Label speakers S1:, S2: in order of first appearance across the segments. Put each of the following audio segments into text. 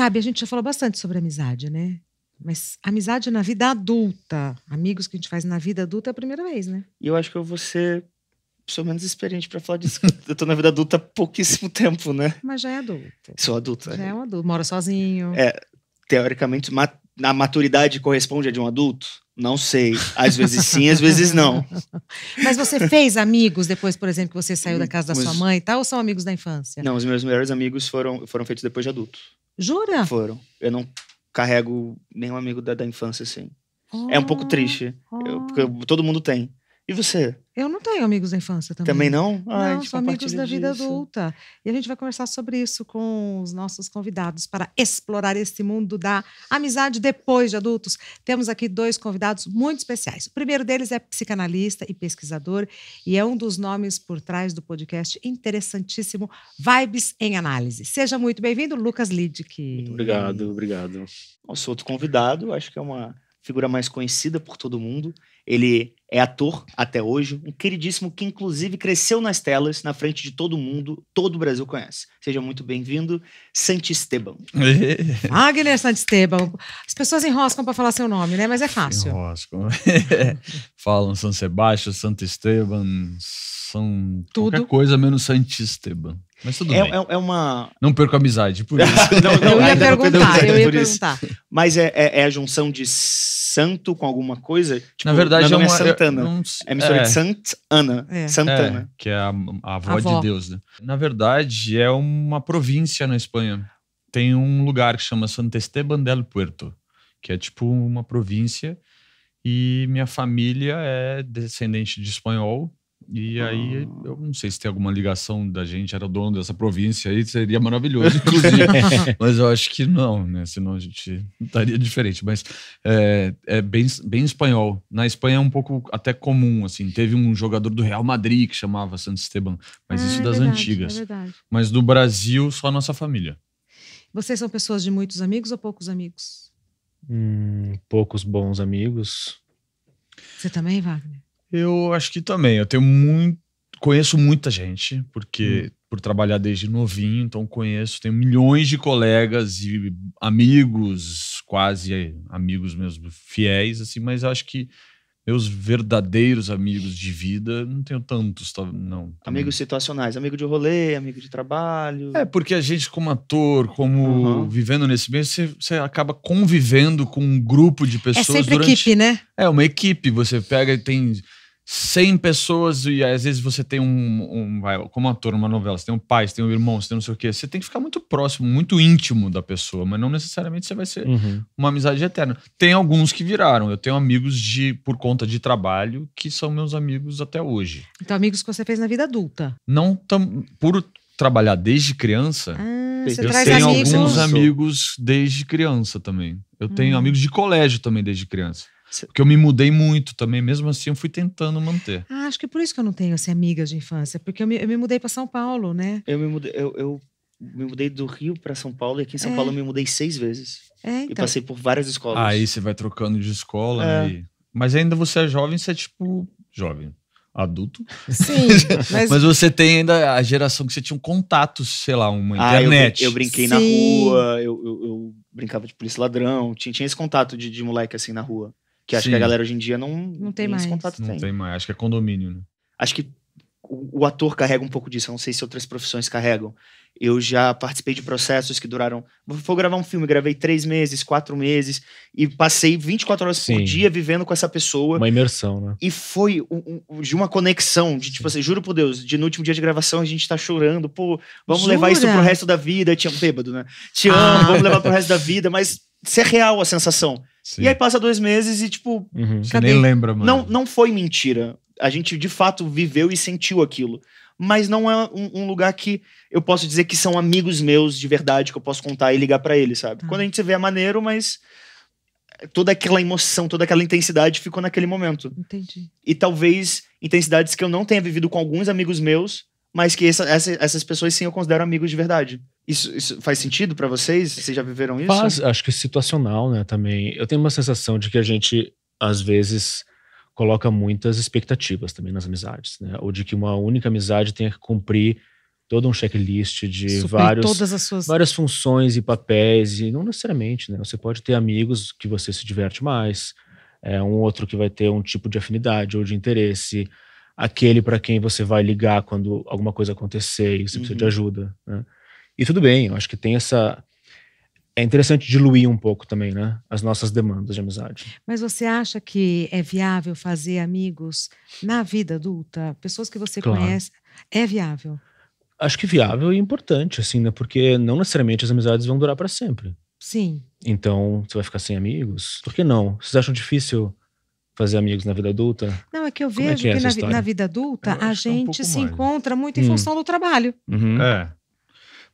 S1: Gabi, a gente já falou bastante sobre amizade, né? Mas amizade na vida adulta, amigos que a gente faz na vida adulta é a primeira vez, né?
S2: E eu acho que eu vou ser sou menos experiente para falar disso. Eu tô na vida adulta há pouquíssimo tempo, né?
S1: Mas já é adulto.
S2: Sou adulta. Já né?
S1: é, um adulto, mora sozinho.
S2: É, teoricamente, na a maturidade corresponde a de um adulto? Não sei. Às vezes sim, às vezes não.
S1: Mas você fez amigos depois, por exemplo, que você saiu da casa da sua mãe e tal, ou são amigos da infância? Não,
S2: os meus melhores amigos foram, foram feitos depois de adulto. Jura? Foram. Eu não carrego nenhum amigo da, da infância, assim. Oh, é um pouco oh. triste, oh. eu, porque oh. todo mundo tem. E você?
S1: Eu não tenho amigos da infância também. Também
S2: não? Ah, não, são amigos da vida disso. adulta.
S1: E a gente vai conversar sobre isso com os nossos convidados para explorar esse mundo da amizade depois de adultos. Temos aqui dois convidados muito especiais. O primeiro deles é psicanalista e pesquisador e é um dos nomes por trás do podcast interessantíssimo Vibes em Análise. Seja muito bem-vindo, Lucas Lidick. Muito obrigado,
S2: obrigado. Nosso outro convidado, acho que é uma figura mais conhecida por todo mundo ele é ator até hoje, um queridíssimo que inclusive cresceu nas telas, na frente de todo mundo, todo o Brasil conhece. Seja muito bem-vindo,
S1: Santisteban. Wagner ah, Santisteban. As pessoas enroscam para falar seu nome, né? Mas é fácil.
S3: Enroscam. Falam São Sebastião, Esteban, São... Tudo. Qualquer coisa menos Santisteban. Mas tudo é, bem.
S1: É,
S2: é uma...
S3: Não perco amizade por
S2: isso. não, não, eu ia perguntar, eu ia perguntar. Mas é, é, é, a junção de santo com alguma coisa? Tipo, Na verdade é, é uma... É, Santana. Não, é mistura de é. Santana. Santana.
S3: que é a, a avó, avó de Deus. Né? Na verdade é uma província na Espanha. Tem um lugar que chama Santo Esteban del Puerto, que é tipo uma província e minha família é descendente de espanhol e aí, ah. eu não sei se tem alguma ligação da gente, era dono dessa província aí, seria maravilhoso, inclusive. Mas eu acho que não, né? Senão a gente estaria diferente. Mas é, é, bem, bem espanhol. Na Espanha é um pouco até comum, assim. Teve um jogador do Real Madrid que chamava Santo Esteban, mas ah, é, isso das verdade, antigas. É mas do Brasil, só a nossa família.
S1: Vocês são pessoas de muitos amigos ou poucos amigos?
S3: Hum, poucos bons amigos.
S1: Você também, Wagner?
S3: Eu acho que também. Eu tenho muito. Conheço muita gente, porque hum. por trabalhar desde novinho, então conheço, tenho milhões de colegas e amigos, quase amigos mesmo, fiéis, assim, mas acho que meus verdadeiros amigos de vida, não tenho tantos, tá, não.
S2: Amigos situacionais, amigo de rolê, amigo de trabalho.
S3: É, porque a gente, como ator, como uhum. vivendo nesse meio, você, você, acaba convivendo com um grupo de é pessoas. É sempre durante... equipe, né? É, uma equipe. Você pega e tem 100 pessoas e às vezes você tem um, um vai, como ator numa novela, você tem um pai, você tem um irmão, você tem não sei o quê, você tem que ficar muito próximo, muito íntimo da pessoa, mas não necessariamente você vai ser uhum. uma amizade eterna. Tem alguns que viraram, eu tenho amigos de por conta de trabalho que são meus amigos até hoje.
S1: Então amigos que você fez na vida adulta.
S3: Não por trabalhar desde criança. Ah, eu tenho amigos. alguns amigos desde criança também. Eu tenho hum. amigos de colégio também desde criança. Porque eu me mudei muito também, mesmo assim eu fui tentando manter.
S1: Ah, acho que é por isso que eu não tenho assim, amigas de infância, porque eu me, eu me mudei para São Paulo, né?
S3: Eu me mudei, eu, eu me mudei do Rio para São
S2: Paulo e aqui em São é. Paulo eu me mudei seis vezes. É, então. E passei por várias escolas.
S3: Aí você vai trocando de escola. É. Né? Mas ainda você é jovem, você é tipo. Jovem. Adulto. Sim. Mas... mas... você tem ainda a geração que você tinha um contato, sei lá, uma internet. Ah, eu, eu, brinquei Sim. na rua,
S2: eu, eu, eu, brincava de polícia ladrão, tinha, tinha esse contato de, de moleque assim na rua. Que acho Sim. que a galera hoje em dia não, não tem mais.
S1: contato
S3: não tem. tem. mais, acho que é condomínio, né? Acho que
S2: o, o ator carrega um pouco disso, eu não sei se outras profissões carregam. Eu já participei de processos que duraram. Vou gravar um filme, gravei três meses, quatro meses, e passei 24 horas Sim. por dia vivendo com essa pessoa. Uma
S4: imersão, né?
S2: E foi um, um, de uma conexão, de tipo assim, juro por Deus, de no último dia de gravação a gente tá chorando, pô, vamos Jura? levar isso pro resto da vida. Te amo, bêbado, né? Te amo, ah. vamos levar pro resto da vida, mas isso é real a sensação. Sim. E aí passa dois meses e, tipo,
S3: uhum, cadê? nem lembra, mano. Não,
S2: não foi mentira. A gente, de fato, viveu e sentiu aquilo. Mas não é um, um lugar que eu posso dizer que são amigos meus de verdade, que eu posso contar e ligar para eles, sabe? Uhum. Quando a gente se vê é maneiro, mas toda aquela emoção, toda aquela intensidade ficou naquele momento. Entendi. E talvez intensidades que eu não tenha vivido com alguns amigos meus, mas que essa, essa, essas pessoas sim eu considero amigos de verdade. Isso, isso faz sentido para vocês? Vocês já viveram isso? Faz,
S4: acho que é situacional, né, também. Eu tenho uma sensação de que a gente, às vezes, coloca muitas expectativas também nas amizades, né? Ou de que uma única amizade tenha que cumprir todo um checklist de vários, suas... várias funções e papéis, e não necessariamente, né? Você pode ter amigos que você se diverte mais, é, um outro que vai ter um tipo de afinidade ou de interesse, aquele para quem você vai ligar quando alguma coisa acontecer e você uhum. precisa de uhum. ajuda, né? E tudo bem, eu acho que tem essa. É interessante diluir um pouco também, né? As nossas demandas de amizade.
S1: Mas você acha que é viável fazer amigos na vida adulta? Pessoas que você claro. conhece. É viável?
S4: Acho que viável e importante, assim, né? Porque não necessariamente as amizades vão durar para sempre. Sim. Então, você vai ficar sem amigos? Por que não? Vocês acham difícil fazer amigos na vida adulta?
S1: Não, é que eu é vejo é que, é que na, na, vida adulta eu a tá gente um se mais. encontra muito em hum. função do trabalho.
S4: Uhum. É.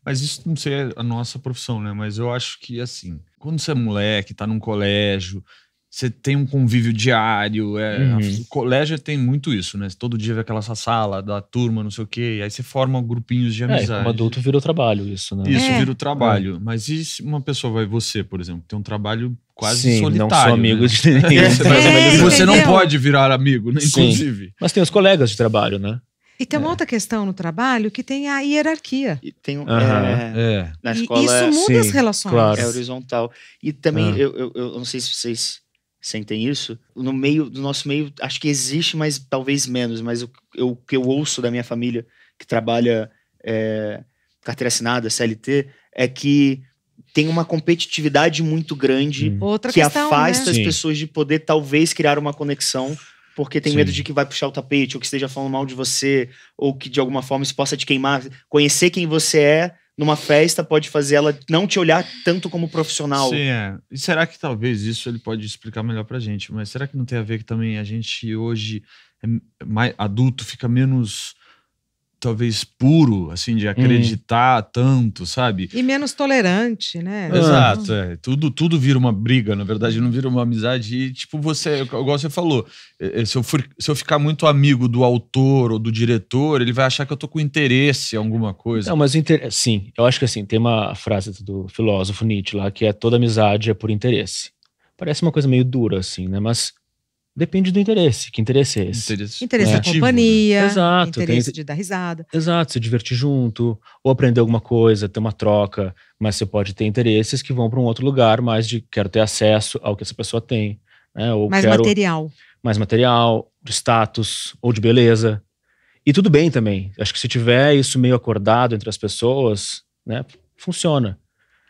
S4: Mas isso não sei é a nossa profissão,
S3: né? Mas eu acho que, assim, quando você é moleque, tá num colégio, você tem um convívio diário. É, uhum. a, o colégio tem muito isso, né? Todo dia vê aquela sua sala da turma, não sei o quê. aí você forma grupinhos de é, amizade. É, como adulto virou trabalho isso, né? Isso, é. virou trabalho. É. Mas e se uma pessoa vai você, por exemplo, tem um trabalho quase Sim, solitário. não são amigos. né? de ninguém. você, é, você não pode
S4: virar amigo, né? inclusive. Mas tem os colegas de trabalho, né?
S1: E tem uma é. outra questão no trabalho que tem a hierarquia. E tem,
S4: é, é. Na escola, e isso
S1: muda sim, as relações. Claro. É
S2: horizontal. E também, ah. eu, eu, eu, não sei se vocês sentem isso, no meio do nosso meio, acho que existe, mas talvez menos. Mas o eu, eu, que eu ouço da minha família que trabalha é, carteira assinada, CLT, é que tem uma competitividade muito grande hum. que questão, afasta né? as sim. pessoas de poder talvez criar uma conexão porque tem Sim. medo de que vai puxar o tapete, ou que esteja falando mal de você, ou que de alguma forma isso possa te queimar. Conhecer quem você é numa festa pode fazer ela não te olhar tanto como profissional. Sim, é.
S3: E será que talvez isso ele pode explicar melhor pra gente? Mas será que não tem a ver que também a gente hoje, é, é mais adulto, fica menos talvez puro, assim, de acreditar hum. tanto, sabe?
S1: E menos tolerante, né? Ah. Exato,
S3: é. Tudo, tudo vira uma briga, na verdade, não vira uma amizade. E, tipo, você, igual você falou, eh, eh, se eu, for, se eu ficar muito amigo do autor ou do diretor, ele vai achar que eu tô com interesse em alguma coisa. Não, mas
S4: inter... sim, eu acho que assim, tem uma frase do filósofo Nietzsche lá, que é toda amizade é por interesse. Parece uma coisa meio dura, assim, né? Mas Depende do interesse. Que interesse é esse? Interesse, interesse da né? companhia. Exato. Interesse tem... de dar risada. Exato, se divertir junto, ou aprender alguma coisa, ter uma troca. Mas você pode ter interesses que vão para um outro lugar, mais de quero ter acesso ao que essa pessoa tem. Né? Ou mais quero... material. Mais material, de status, ou de beleza. E tudo bem também. Acho que se tiver isso meio acordado entre as pessoas, né, funciona.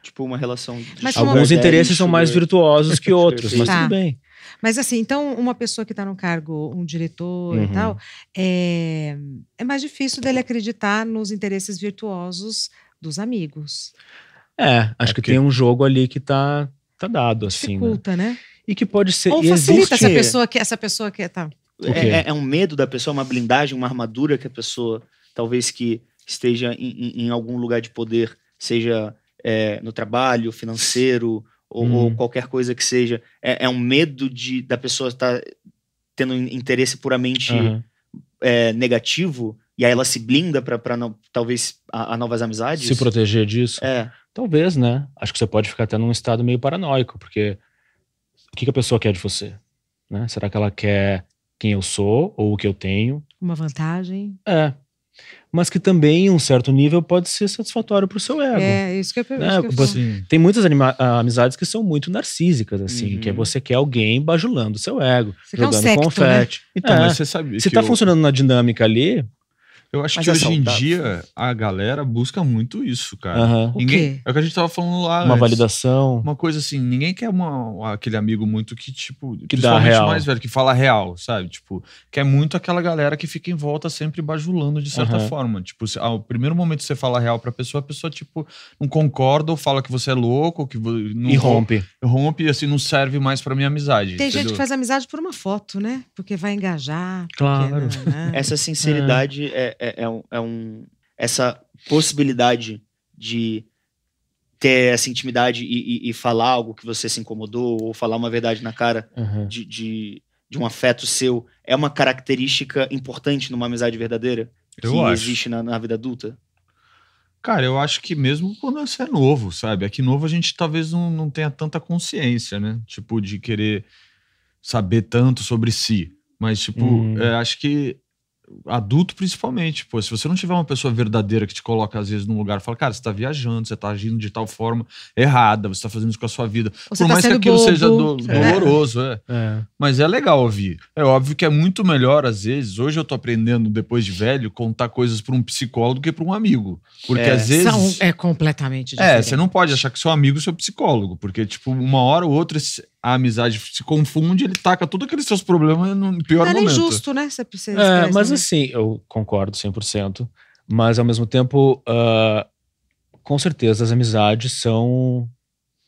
S2: Tipo, uma relação. De...
S4: Alguns interesses são mais
S1: virtuosos que outros, mas tá. tudo bem. Mas assim, então, uma pessoa que está no cargo, um diretor uhum. e tal, é, é mais difícil dele acreditar nos interesses virtuosos dos amigos. É,
S4: acho é que, que tem um jogo ali que tá, tá dado, assim. Né? Dificulta, né? né? E que pode ser. Ou facilita
S1: existe... essa pessoa que essa pessoa que é, tá.
S2: É, é, é, um medo da pessoa, uma blindagem, uma armadura que a pessoa, talvez que esteja em, em, em algum lugar de poder, seja é, no trabalho, financeiro, ou, ou uhum. qualquer coisa que seja, é, é, um medo de da pessoa estar tá tendo um interesse puramente uhum. é, negativo e aí ela se blinda para talvez a, a, novas amizades? Se proteger
S4: disso? É. Talvez, né? Acho que você pode ficar até num estado meio paranoico, porque o que, que a pessoa quer de você? Né? Será que ela quer quem eu sou ou o que eu tenho?
S1: Uma vantagem? É,
S4: mas que também, em um certo nível, pode ser satisfatório para o seu ego. É,
S1: isso que eu, é, né? isso
S4: Tem muitas ah, amizades que são muito narcísicas, assim, uhum. que é uhum. você quer alguém bajulando o seu ego, você jogando um secto, confete. Né? Então, é, mas você sabe. Se está eu... funcionando na dinâmica ali, eu acho que é hoje saudável. em dia
S3: a galera busca muito isso, cara. Ninguém, o quê? É o que a gente tava falando lá. Uma antes. validação. Uma coisa assim, ninguém quer uma, aquele amigo muito que, tipo, que dá real. mais velho, que fala real, sabe? Tipo, quer muito aquela galera que fica em volta sempre bajulando de certa forma. Tipo, se, ao primeiro momento que você fala real pra pessoa, a pessoa, tipo, não concorda ou fala que você é louco, ou que não. E rompe. Rompe, e assim, não serve mais pra minha amizade. Tem entendeu? gente que faz
S1: amizade por uma foto, né? Porque vai engajar.
S3: Claro. Porque, né? Essa sinceridade é, é é, é,
S2: é, um, é um, essa possibilidade de ter essa intimidade e, e, e, falar algo que você se incomodou ou falar uma verdade na cara uhum. de, de, de, um afeto seu é uma característica importante numa amizade verdadeira eu que acho. existe na, na vida adulta?
S3: Cara, eu acho que mesmo quando você é novo, sabe? Aqui novo a gente talvez não, não tenha tanta consciência, né? Tipo, de querer saber tanto sobre si. Mas, tipo, hum. é, acho que adulto principalmente, pô, se você não tiver uma pessoa verdadeira que te coloca às vezes num lugar e fala, cara, você tá viajando, você tá agindo de tal forma errada, você tá fazendo isso com a sua vida. Você Por tá mais que aquilo bobo. seja do, é. doloroso, é. é. Mas é legal ouvir. É óbvio que é muito melhor às vezes, hoje eu tô aprendendo depois de velho, contar coisas pra um psicólogo do que pra um amigo. Porque é. às vezes... São,
S1: é completamente diferente. É, você não
S3: pode achar que seu amigo é seu psicólogo, porque tipo, uma hora ou outra a amizade se confunde, ele taca todos
S4: aqueles seus problemas no pior é Era momento. É injusto,
S1: né? você é, mas
S4: assim, eu concordo 100%. Mas ao mesmo tempo, uh, com certeza as amizades são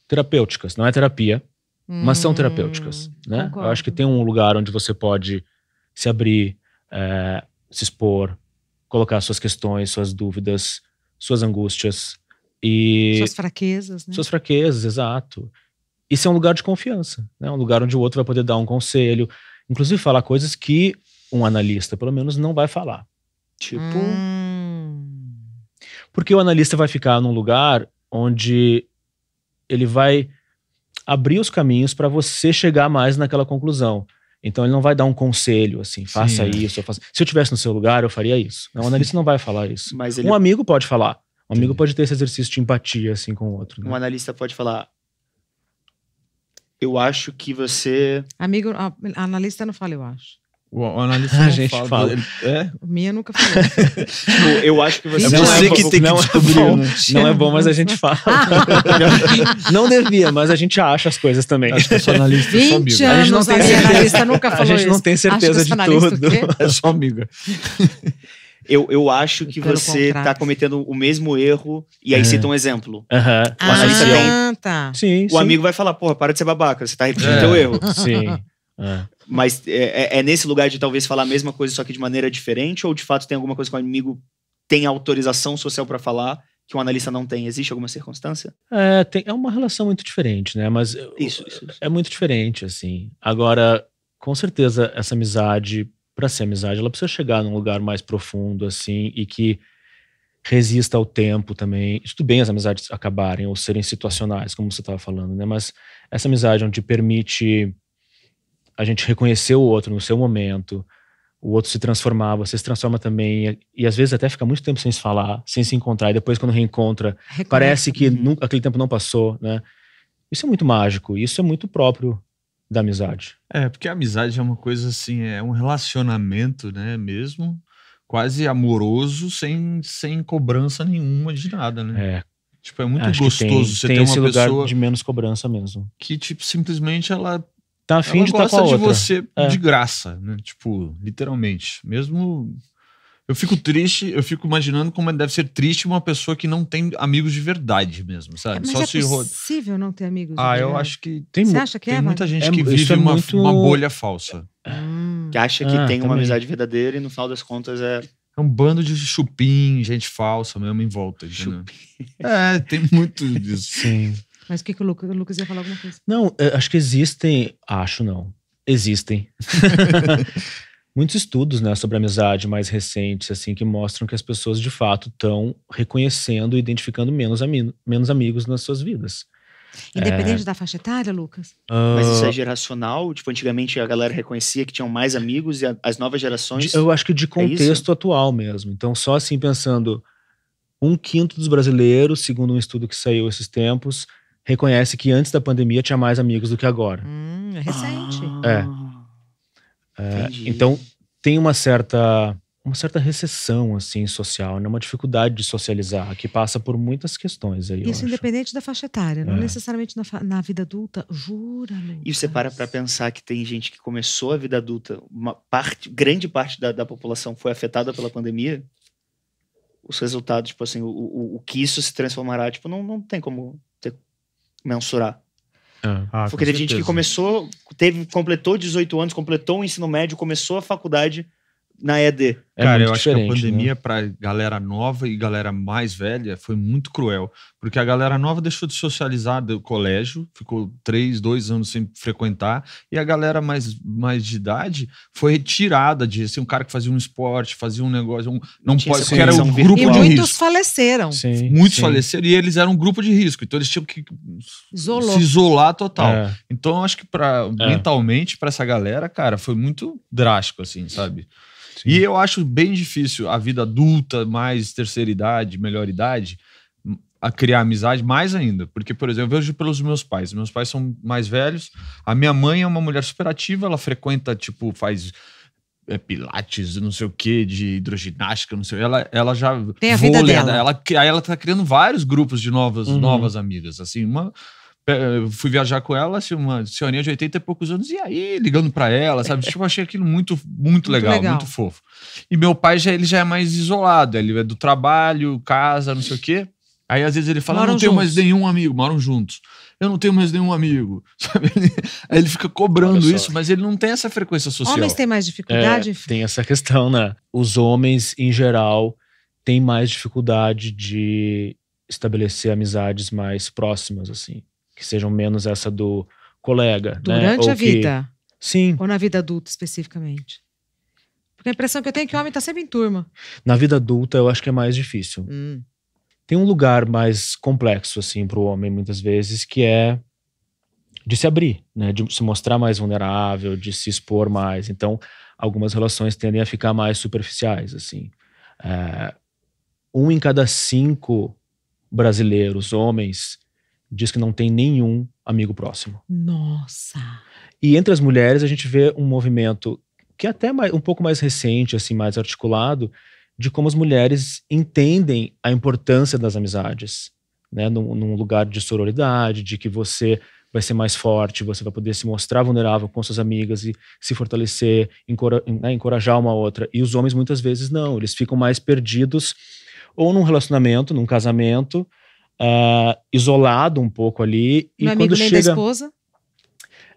S4: terapêuticas. Não é terapia, hum, mas são hum, terapêuticas. Né? Eu acho que tem um lugar onde você pode se abrir, é, se expor, colocar suas questões, suas dúvidas, suas angústias. E suas
S1: fraquezas, né? Suas
S4: fraquezas, exato. Isso é um lugar de confiança, né? um lugar onde o outro vai poder dar um conselho, inclusive falar coisas que um analista, pelo menos, não vai falar. Tipo. Hum. Porque o analista vai ficar num lugar onde ele vai abrir os caminhos para você chegar mais naquela conclusão. Então ele não vai dar um conselho assim, faça Sim. isso, faça... Se eu tivesse no seu lugar, eu faria isso. Não, o analista não vai falar isso. Ele... Um amigo pode falar. Um amigo Sim. pode ter esse exercício de empatia assim com o outro. Né? Um
S2: analista pode falar: eu acho que você.
S1: Amigo, a, a analista não fala, eu acho.
S4: O, o analista a não gente fala. fala. é?
S1: minha nunca falou.
S4: Tipo, eu acho que você não é, que tem que é descobrir, não, né? não é bom, mas a gente fala. não devia, mas a gente acha as coisas também. Acho que eu sou analista, 20 sou amigo. a gente não tem certeza. nunca falou A gente isso. não tem certeza de tudo. É só amiga. Eu, eu
S2: acho que Pelo você está cometendo o mesmo erro e aí é. cita um exemplo. Uhum. -huh. O ah, tem. Tá. Sim, o sim. amigo vai falar, porra, para de ser babaca, você está repetindo é. teu erro. Sim. É. Mas é, é, é nesse lugar de talvez falar a mesma coisa, só que de maneira diferente, ou de fato tem alguma coisa que o amigo tem autorização social para falar que o analista não tem? Existe alguma circunstância?
S4: É, tem, é uma relação muito diferente, né? Mas isso, isso, isso. é muito diferente, assim. Agora, com certeza, essa amizade para ser amizade, ela precisa chegar num lugar mais profundo, assim, e que resista ao tempo também. Isso bem as amizades acabarem ou serem situacionais, como você estava falando, né? Mas essa amizade onde permite a gente reconhecer o outro no seu momento, o outro se transformar, você se transforma também, e às vezes até fica muito tempo sem se falar, sem se encontrar, e depois quando reencontra, Reconhece. parece que nunca, aquele tempo não passou, né? Isso é muito mágico, isso é muito próprio da amizade.
S3: É, porque a amizade é uma coisa assim, é um relacionamento, né, mesmo, quase amoroso, sem, sem cobrança nenhuma de nada, né? É. Tipo, é muito Acho gostoso tem, você tem ter esse uma lugar pessoa de menos cobrança mesmo.
S4: Que, tipo, simplesmente ela tá afim ela de tá gosta tá com a outra. você é. de
S3: graça, né? Tipo, literalmente. Mesmo eu fico triste, eu fico imaginando como deve ser triste uma pessoa que não tem amigos de verdade mesmo, sabe? É, mas Só é se
S1: possível ro... não ter amigos Ah, eu verdade. acho que tem, Você acha que tem é, muita gente
S2: é, que vive é uma, muito... uma, bolha
S3: falsa. Hum. Que acha que ah, tem também. uma amizade
S2: verdadeira e no final das contas é é um
S3: bando de chupim, gente falsa mesmo em volta. Entendeu? É, tem muito disso. Sim.
S1: Mas o que, que o, Lucas, o Lucas ia falar alguma coisa?
S4: Não, é, acho que existem. Acho não. Existem. muitos estudos né, sobre amizade mais recentes, assim, que mostram que as pessoas de fato estão reconhecendo e identificando menos, ami menos amigos nas suas vidas. Independente
S1: é... da faixa etária, Lucas?
S4: Uh... Mas isso é ah.
S2: geracional? Tipo, antigamente a galera reconhecia que tinham mais amigos e a, as novas gerações. Eu acho que de é contexto
S4: é atual mesmo. Então, só assim pensando, um quinto dos brasileiros, segundo um estudo que saiu esses tempos, reconhece que antes da pandemia tinha mais amigos do que agora.
S1: Hum, é recente.
S4: Ah. É. Ah, então tem uma certa uma certa recessão assim social, né? uma dificuldade de socializar que passa por muitas questões aí. Isso
S1: independente da faixa etária, não é. necessariamente na, na, vida adulta, jura.
S4: E você para para pensar que tem gente que
S2: começou a vida adulta, uma parte, grande parte da, da população foi afetada pela pandemia. Os resultados, tipo assim, o, o, o que isso se transformará, tipo, não, não tem como ter, mensurar.
S5: É. Ah, Porque teve certeza. gente que
S2: começou, teve, completou 18 anos, completou o ensino médio, começou a faculdade na ED. É Cara, eu acho que a né? pandemia né?
S3: para galera nova e galera mais velha foi muito cruel, porque a galera nova deixou de socializar do colégio, ficou três, dois anos sem frequentar, e a galera mais, mais de idade foi retirada de assim, um cara que fazia um esporte, fazia um negócio, um, não Tinha pode, ser era um grupo virtual. de e muitos risco.
S1: faleceram.
S3: Sim, muitos sim. faleceram e eles eram um grupo de risco, então eles tinham que
S1: Isolou. se isolar
S3: total. É. Então eu acho que para é. mentalmente para essa galera, cara, foi muito drástico assim, sabe? Sim. E eu acho bem difícil a vida adulta, mais terceira idade, melhor idade, a criar amizade mais ainda. Porque, por exemplo, eu vejo pelos meus pais. Meus pais são mais velhos. A minha mãe é uma mulher superativa, ela frequenta, tipo, faz é, pilates, não sei o que, de hidroginástica, não sei. Ela, ela já. Tem a vida dela. Ela, aí ela tá criando vários grupos de novas, uhum. novas amigas. Assim, uma fui viajar com ela, assim, uma senhorinha de 80 e poucos anos, e aí ligando para ela, sabe? Tipo, eu achei aquilo muito, muito, muito legal, legal, muito fofo. E meu pai já ele já é mais isolado, ele é do trabalho, casa, não sei o quê. Aí às vezes ele fala: moram "Não juntos. tenho mais nenhum amigo, moram
S4: juntos". Eu não tenho mais nenhum amigo, sabe? Aí ele fica cobrando isso,
S3: mas ele não tem essa
S4: frequência social. Homens têm mais dificuldade? É, tem essa questão, né? Os homens em geral têm mais dificuldade de estabelecer amizades mais próximas assim que sejam menos essa do colega. Né? Durante né? a que... vida?
S1: Sim. Ou na vida adulta, especificamente? Porque a impressão que eu tenho é que o homem está sempre em turma.
S4: Na vida adulta, eu acho que é mais difícil. Hum. Tem um lugar mais complexo, assim, para o homem, muitas vezes, que é de se abrir, né? De se mostrar mais vulnerável, de se expor mais. Então, algumas relações tendem a ficar mais superficiais, assim. É, um em cada cinco brasileiros, homens, diz que não tem nenhum amigo próximo.
S1: Nossa!
S4: E entre as mulheres a gente vê um movimento que é até mais, um pouco mais recente, assim, mais articulado, de como as mulheres entendem a importância das amizades, né? Num, num, lugar de sororidade, de que você vai ser mais forte, você vai poder se mostrar vulnerável com suas amigas e se fortalecer, encora, né? encorajar uma outra. E os homens muitas vezes não, eles ficam mais perdidos ou num relacionamento, num casamento, uh, isolado um pouco ali. Meu e é quando chega. Da esposa?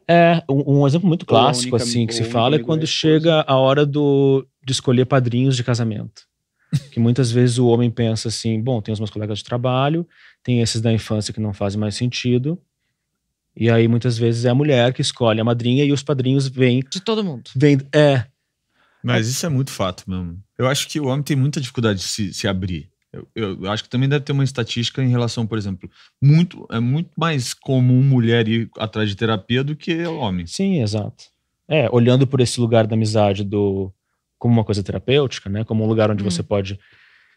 S4: É, um, um exemplo muito clássico, única, assim, que se fala é quando chega a hora do, de escolher padrinhos de casamento. que muitas vezes o homem pensa assim: bom, tem os meus colegas de trabalho, tem esses da infância que não fazem mais sentido. E aí muitas vezes é a mulher que escolhe a madrinha e os padrinhos vêm. De todo mundo. é. Mas isso é muito fato mesmo. Eu acho que o homem tem muita dificuldade de
S3: se, se abrir. Eu, eu, acho que também deve ter uma estatística em relação, por exemplo, muito é muito mais comum mulher ir atrás de terapia do que homem. Sim, exato.
S4: É, olhando por esse lugar da amizade do como uma coisa terapêutica, né? Como um lugar onde hum. você pode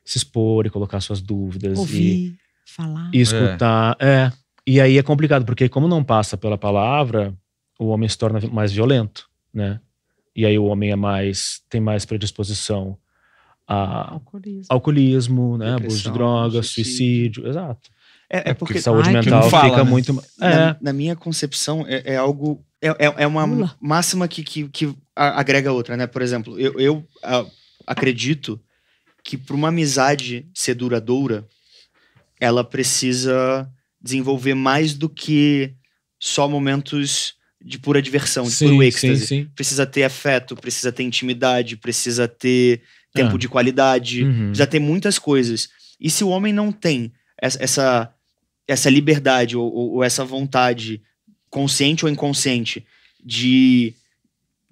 S4: se expor e colocar suas dúvidas Ouvir, e falar, e escutar. É. é. E aí é complicado porque como não passa pela palavra, o homem se torna mais violento, né? E aí o homem é mais tem mais predisposição a alcoolismo, alcoolismo né? abuso de drogas, suicídio. suicídio. Exato. É, é, é porque, porque, saúde ai, mental fala, fica né? muito. É. Na,
S2: na, minha concepção, é, é algo. É, é, é uma Ula. máxima que, que, que agrega outra, né? Por exemplo, eu, eu acredito que para uma amizade ser duradoura, ela precisa desenvolver mais do que só momentos de pura diversão, de sim, puro êxtase. Sim, sim. Precisa ter afeto, precisa ter intimidade, precisa ter tempo ah. de qualidade, uhum. precisa ter muitas coisas. E se o homem não tem essa, essa liberdade ou, ou essa vontade, consciente ou inconsciente, de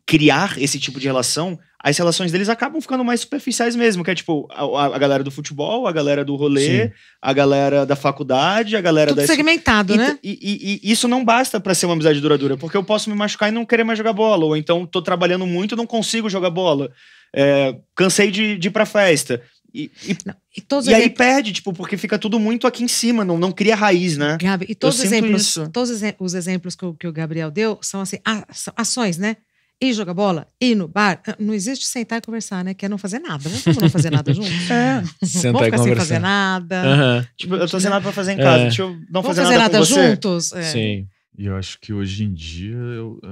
S2: criar esse tipo de relação, as relações deles acabam ficando mais superficiais mesmo, que é tipo a, a galera do futebol, a galera do rolê, Sim. a galera da faculdade, a galera Tudo da...
S1: segmentado, e, né?
S2: E, e, e, isso não basta para ser uma amizade duradoura, porque eu posso me machucar e não querer mais jogar bola, ou então tô trabalhando muito e não consigo jogar bola. É, cansei de, de ir pra festa. E, e, não, e, e aí perde, tipo, porque fica tudo muito aqui em cima, não, não cria raiz, né? Gabi, e todos, os exemplos,
S1: todos os exemplos que o, que o Gabriel deu são assim, a, são ações, né? ir jogar bola, ir no bar. Ah, não existe sentar e conversar, né? Que é não fazer nada. Né? Vamos não fazer nada juntos É. Sentar Vamos ficar e conversar. sem fazer nada. Uhum. Tipo, eu tô sem né? nada pra fazer em casa. É. Deixa eu não fazer, fazer, nada, nada
S3: juntos. É. Sim. E eu acho que hoje em dia eu, é,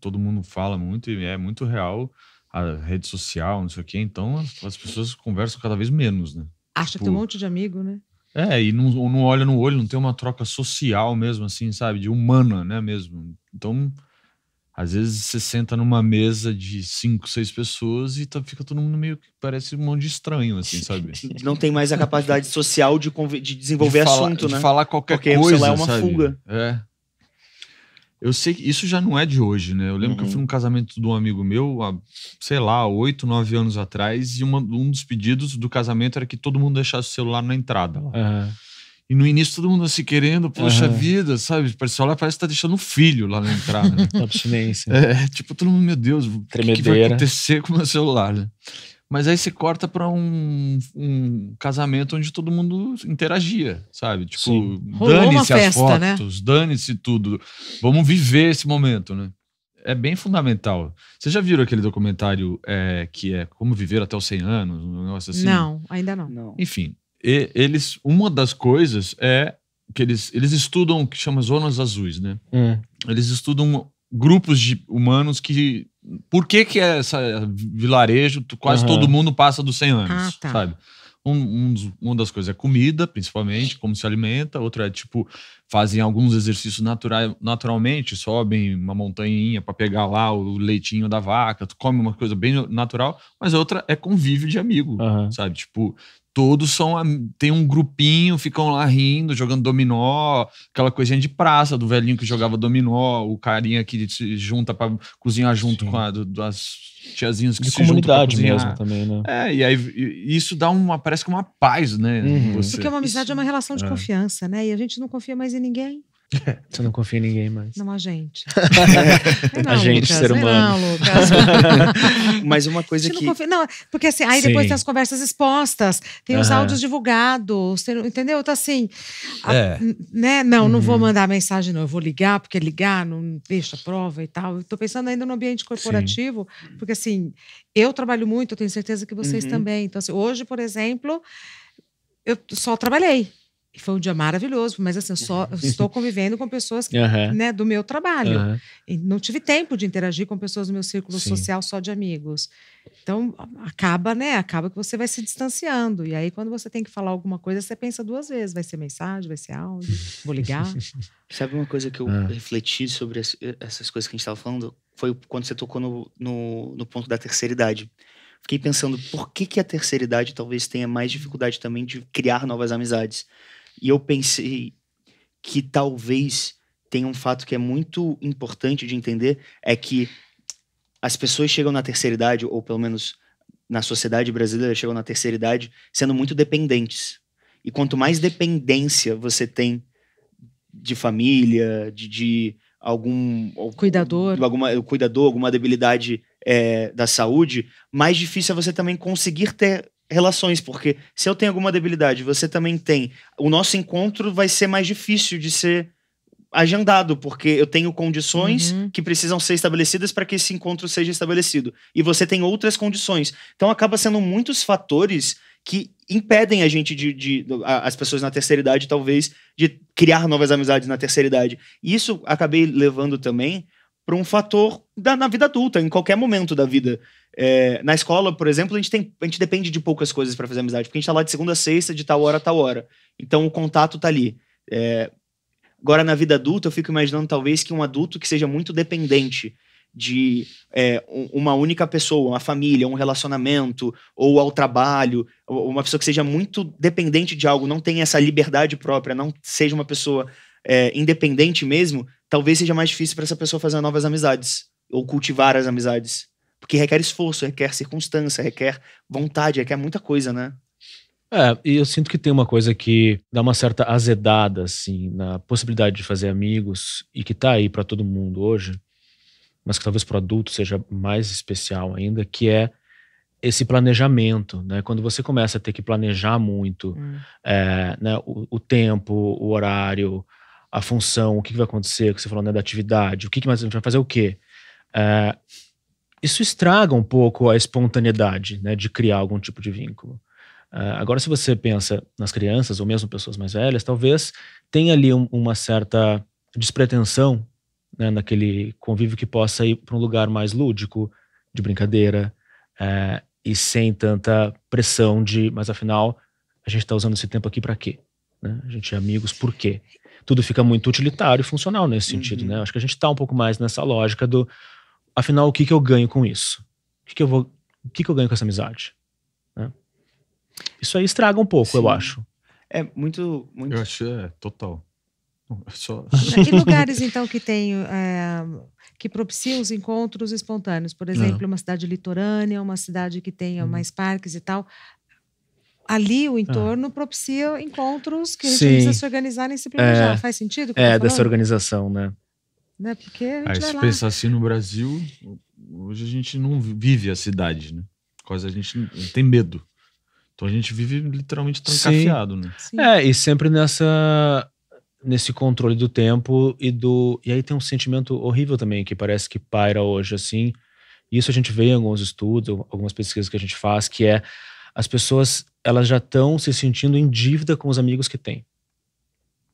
S3: todo mundo fala muito e é muito real a rede social, não sei o quê. Então as, pessoas conversam cada vez menos, né?
S1: Acha tipo, que tem um monte de amigo, né?
S3: É, e não, não olha no olho, não tem uma troca social mesmo, assim, sabe? De humana, né, mesmo. Então, às vezes você senta numa mesa de cinco, seis pessoas e tá, fica todo mundo meio que parece um monte de estranho, assim, sabe?
S2: Não tem mais a capacidade social de, de desenvolver de falar, assunto, de né? falar qualquer Porque coisa, celular é uma sabe? fuga.
S3: É. Eu sei que isso já não é de hoje, né? Eu lembro uhum. que eu fui uhum. num casamento de um amigo meu, há, sei lá, oito, nove anos atrás, e uma, um dos pedidos do casamento era que todo mundo deixasse o celular na entrada lá. Uhum. E no início todo mundo se querendo, poxa uhum. vida, sabe? O pessoal lá parece que tá deixando um filho lá na entrada. Né? Abstinência. É, tipo, todo mundo, meu Deus, o que, que, vai acontecer com o meu celular, né? Mas aí se corta para um, um, casamento onde todo mundo interagia, sabe? Tipo, dane-se as né? fotos, né? dane-se tudo. Vamos viver esse momento, né? É bem fundamental. Vocês já viram aquele documentário é, que é Como Viver Até os 100 Anos? Um negócio assim? Não,
S1: ainda não. não.
S3: Enfim, e, eles, uma das coisas é que eles, eles estudam o que chama zonas azuis, né? É. Eles estudam grupos de humanos que por que que é essa vilarejo, quase uhum. todo mundo passa dos 100 anos, ah, tá. sabe? Um, um, uma das coisas é comida, principalmente, como se alimenta. Outra é, tipo, fazem alguns exercícios natural, naturalmente, sobem uma montanhinha para pegar lá o leitinho da vaca, tu come uma coisa bem natural. Mas outra é convívio de amigo, uhum. sabe? Tipo, todos são tem um grupinho, ficam lá rindo, jogando dominó, aquela coisinha de praça do velhinho que jogava dominó, o carinha que se junta para cozinhar junto Sim. com a do, das tiazinhas que de se comunidade mesmo também, né? É, e aí isso dá uma parece que uma paz, né? Uhum. Porque uma amizade isso,
S1: é uma relação de é. confiança, né? E a gente não confia mais em ninguém.
S4: Você não confia em ninguém mais. Não, a gente. Não, a gente, Lucas, ser é humano. Não, Lucas. Mas uma coisa que. Não, confia, não, porque assim, aí Sim. depois tem as
S1: conversas expostas, tem os áudios divulgados, entendeu? Tá assim. É. A, né? Não, uhum. não vou uhum. mandar mensagem, não. Eu vou ligar, porque ligar não deixa prova e tal. Eu tô pensando ainda no ambiente corporativo, Sim. porque assim, eu trabalho muito, eu tenho certeza que vocês uhum. também. Então, assim, hoje, por exemplo, eu só trabalhei. E foi um dia maravilhoso, mas assim, eu só uhum. estou convivendo com pessoas uhum. né, do meu trabalho. Uhum. não tive tempo de interagir com pessoas do meu círculo Sim. social só de amigos. Então, acaba, né? Acaba que você vai se distanciando. E aí, quando você tem que falar alguma coisa, você pensa duas vezes: vai ser mensagem, vai ser áudio, vou ligar.
S2: Sabe uma coisa que eu ah. refleti sobre essas coisas que a gente estava falando? Foi quando você tocou no, no, no ponto da terceira idade fiquei pensando por que, que a terceira idade talvez tenha mais dificuldade também de criar novas amizades. E eu pensei que talvez tenha um fato que é muito importante de entender, é que as pessoas chegam na terceira idade, ou pelo menos na sociedade brasileira, chegam na terceira idade sendo muito dependentes. E quanto mais dependência você tem de família, de, de algum cuidador, alguma cuidador, alguma debilidade é, da saúde, mais difícil é você também conseguir ter relações, porque se eu tenho alguma debilidade, você também tem, o nosso encontro vai ser mais difícil de ser agendado, porque eu tenho condições uhum. que precisam ser estabelecidas para que esse encontro seja estabelecido. E você tem outras condições. Então acaba sendo muitos fatores que impedem a gente de, de, as pessoas na terceira idade talvez de criar novas amizades na terceira idade. E isso acabei levando também para um fator da, na vida adulta, em qualquer momento da vida. É, na escola, por exemplo, a gente, tem, a gente depende de poucas coisas para fazer amizade, porque a gente tá lá de segunda a sexta, de tal hora a tal hora. Então o contato tá ali. É, agora, na vida adulta, eu fico imaginando talvez que um adulto que seja muito dependente de é, uma única pessoa, uma família, um relacionamento, ou ao trabalho, ou uma pessoa que seja muito dependente de algo, não tenha essa liberdade própria, não seja uma pessoa é, independente mesmo, talvez seja mais difícil para essa pessoa fazer novas amizades ou cultivar as amizades. Porque requer esforço, requer circunstância, requer vontade, requer muita coisa, né?
S4: É, e eu sinto que tem uma coisa que dá uma certa azedada, assim, na possibilidade de fazer amigos e que tá aí para todo mundo hoje, mas que talvez pro adulto seja mais especial ainda, que é esse planejamento, né? Quando você começa a ter que planejar muito hum. é, né? o, o tempo, o horário, a função, o que, que vai acontecer, o que você falou, né, da atividade, o que, que mais a gente vai fazer o quê. É, isso estraga um pouco a espontaneidade né, de criar algum tipo de vínculo. É, agora, se você pensa nas crianças ou mesmo pessoas mais velhas, talvez tenha ali um, uma certa despretensão né, naquele convívio que possa ir para um lugar mais lúdico, de brincadeira, é, e sem tanta pressão de, mas afinal, a gente está usando esse tempo aqui para quê? Né? A gente é amigos por quê? tudo fica muito utilitário e funcional nesse sentido, né? uhum. né? Acho que a gente está um pouco mais nessa lógica do, afinal, o que, que eu ganho com isso? O que, que eu vou, o que, que eu ganho com essa amizade? Né? Isso aí estraga um pouco, Sim. eu acho. É muito,
S3: muito. Eu acho é
S4: total. É
S3: só...
S2: E lugares,
S1: então, que tem. É, que propiciam os encontros espontâneos. Por é. exemplo, uma cidade litorânea, uma cidade que tenha uhum. mais parques e tal ali o ah. entorno ah. propicia encontros que a gente Sim. precisa se organizar e se planejar. É, Faz sentido? É, tá dessa
S3: organização, né?
S1: né? Porque a ah, gente ah, se pensar
S3: assim no Brasil, hoje a gente não vive a cidade, né? Quase a gente tem medo. Então a gente vive literalmente trancafiado, Sim. né?
S4: Sim. É, e sempre nessa nesse controle do tempo e do e aí tem um sentimento horrível também que parece que paira hoje assim. Isso a gente vê em alguns estudos, algumas pesquisas que a gente faz, que é as pessoas elas já estão se sentindo em dívida com os amigos que têm.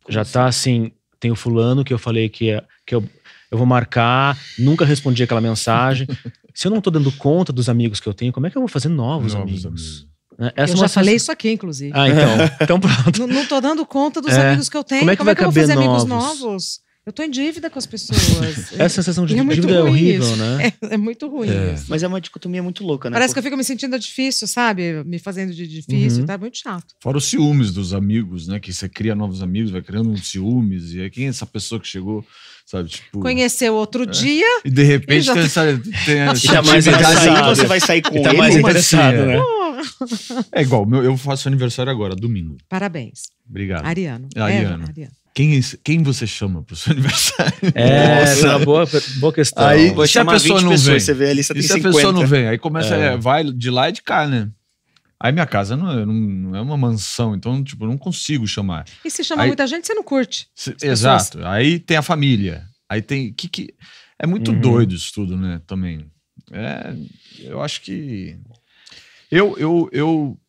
S4: já assim? tá assim, tem o fulano que eu falei que, é, que eu, eu vou marcar, nunca respondi aquela mensagem. Se eu não tô dando conta dos amigos que eu tenho, como é que eu vou fazer novos, novos amigos? amigos. Né? eu é já falei isso
S1: aqui, inclusive. Ah, então. então pronto. não, não tô dando conta dos é. amigos que eu tenho. Como é que, como é vai é que caber eu vou fazer novos? amigos novos? Eu tô em dívida com as pessoas.
S4: Essa sensação de é dívida é horrível, isso. né?
S1: É, é, muito ruim. É.
S3: Mas é uma dicotomia muito louca,
S2: né? Parece que
S1: eu fico me sentindo difícil, sabe? Me fazendo de difícil, uhum. tá muito chato.
S3: Fora os ciúmes dos amigos, né? Que você cria novos amigos, vai criando uns ciúmes. E aí, quem é essa pessoa que chegou, sabe? Tipo, Conheceu
S1: outro é. dia. E de repente já... tem, sabe, tem tá e mais interessado. você vai sair tá com e tá mais interessado, assim, né?
S3: É igual, eu faço aniversário agora, domingo. Parabéns. Obrigado. Ariano. É, Ariano. É, Ariano. Quem, é quem você chama pro seu aniversário? É, Nossa. é boa, boa questão. Aí, Vou se a pessoa não vem, você vê a lista se 50. a pessoa não vem, aí começa, é. É, vai de lá e de cá, né? Aí minha casa não, não, não é uma mansão, então, tipo, não consigo chamar.
S1: E se chama aí, muita gente, você não curte. Se, exato.
S3: Aí tem a família. Aí tem. que, que É muito uhum. doido isso tudo, né? Também. É, eu acho que. Eu, eu, eu,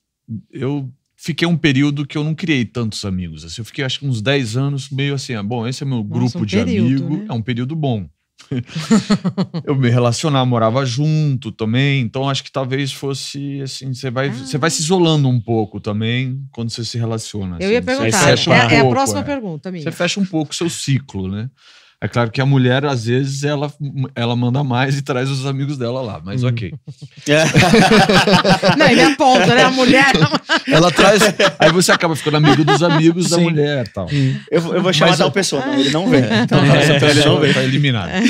S3: eu fiquei um período que eu não criei tantos amigos. Assim, eu fiquei acho que uns 10 anos meio assim, ah, bom, esse é meu grupo Nossa, um de amigos, né? é um período bom. eu me relacionava, morava junto também, então acho que talvez fosse assim, você vai, ah. você vai ah. se isolando um pouco também quando você se relaciona. Eu assim, ia perguntar, é, um é, pouco, é, a próxima é. pergunta minha. Você fecha um pouco o seu ciclo, né? É claro que a mulher, às vezes, ela, ela manda mais e traz os amigos dela lá, mas hum. ok. É.
S1: Não, ele aponta, né? A mulher.
S3: Ela traz. Aí você acaba ficando amigo dos amigos Sim. da mulher e tal. Uhum. Eu, eu vou chamar mas, tal pessoa. Não, ele não vem. É, então, então tá, é, essa pessoa ele não vem. Tá eliminada. É.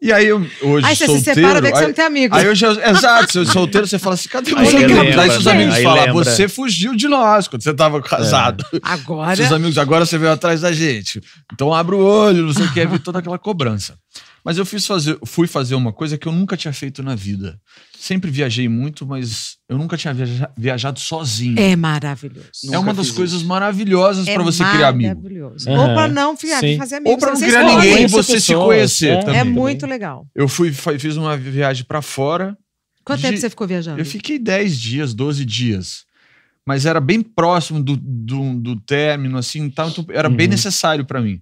S3: E aí, eu, hoje. Aí você solteiro, se separa vê que você não tem amigo. Aí eu já, exato, eu solteiro, você fala assim: cadê meus né? amigos? Aí seus amigos falam: você fugiu de nós quando você tava casado. É. Agora. Seus amigos, agora você veio atrás da gente. Então abre o olho, você quer ver toda aquela cobrança. Mas eu fiz fazer, fui fazer uma coisa que eu nunca tinha feito na vida. Sempre viajei muito, mas eu nunca tinha viajado sozinho. É maravilhoso. Nunca é uma das coisas maravilhosas é para você criar amigo. Maravilhoso. Uhum. Ou para não criar, fazer amigos. Ou para não criar ninguém e você pessoas. se conhecer é, também. É muito legal. Eu fui, fiz uma viagem para fora. Quanto de, tempo você ficou viajando? Eu fiquei 10 dias, 12 dias mas era bem próximo do, do, do término, assim, então, então era uhum. bem necessário para mim.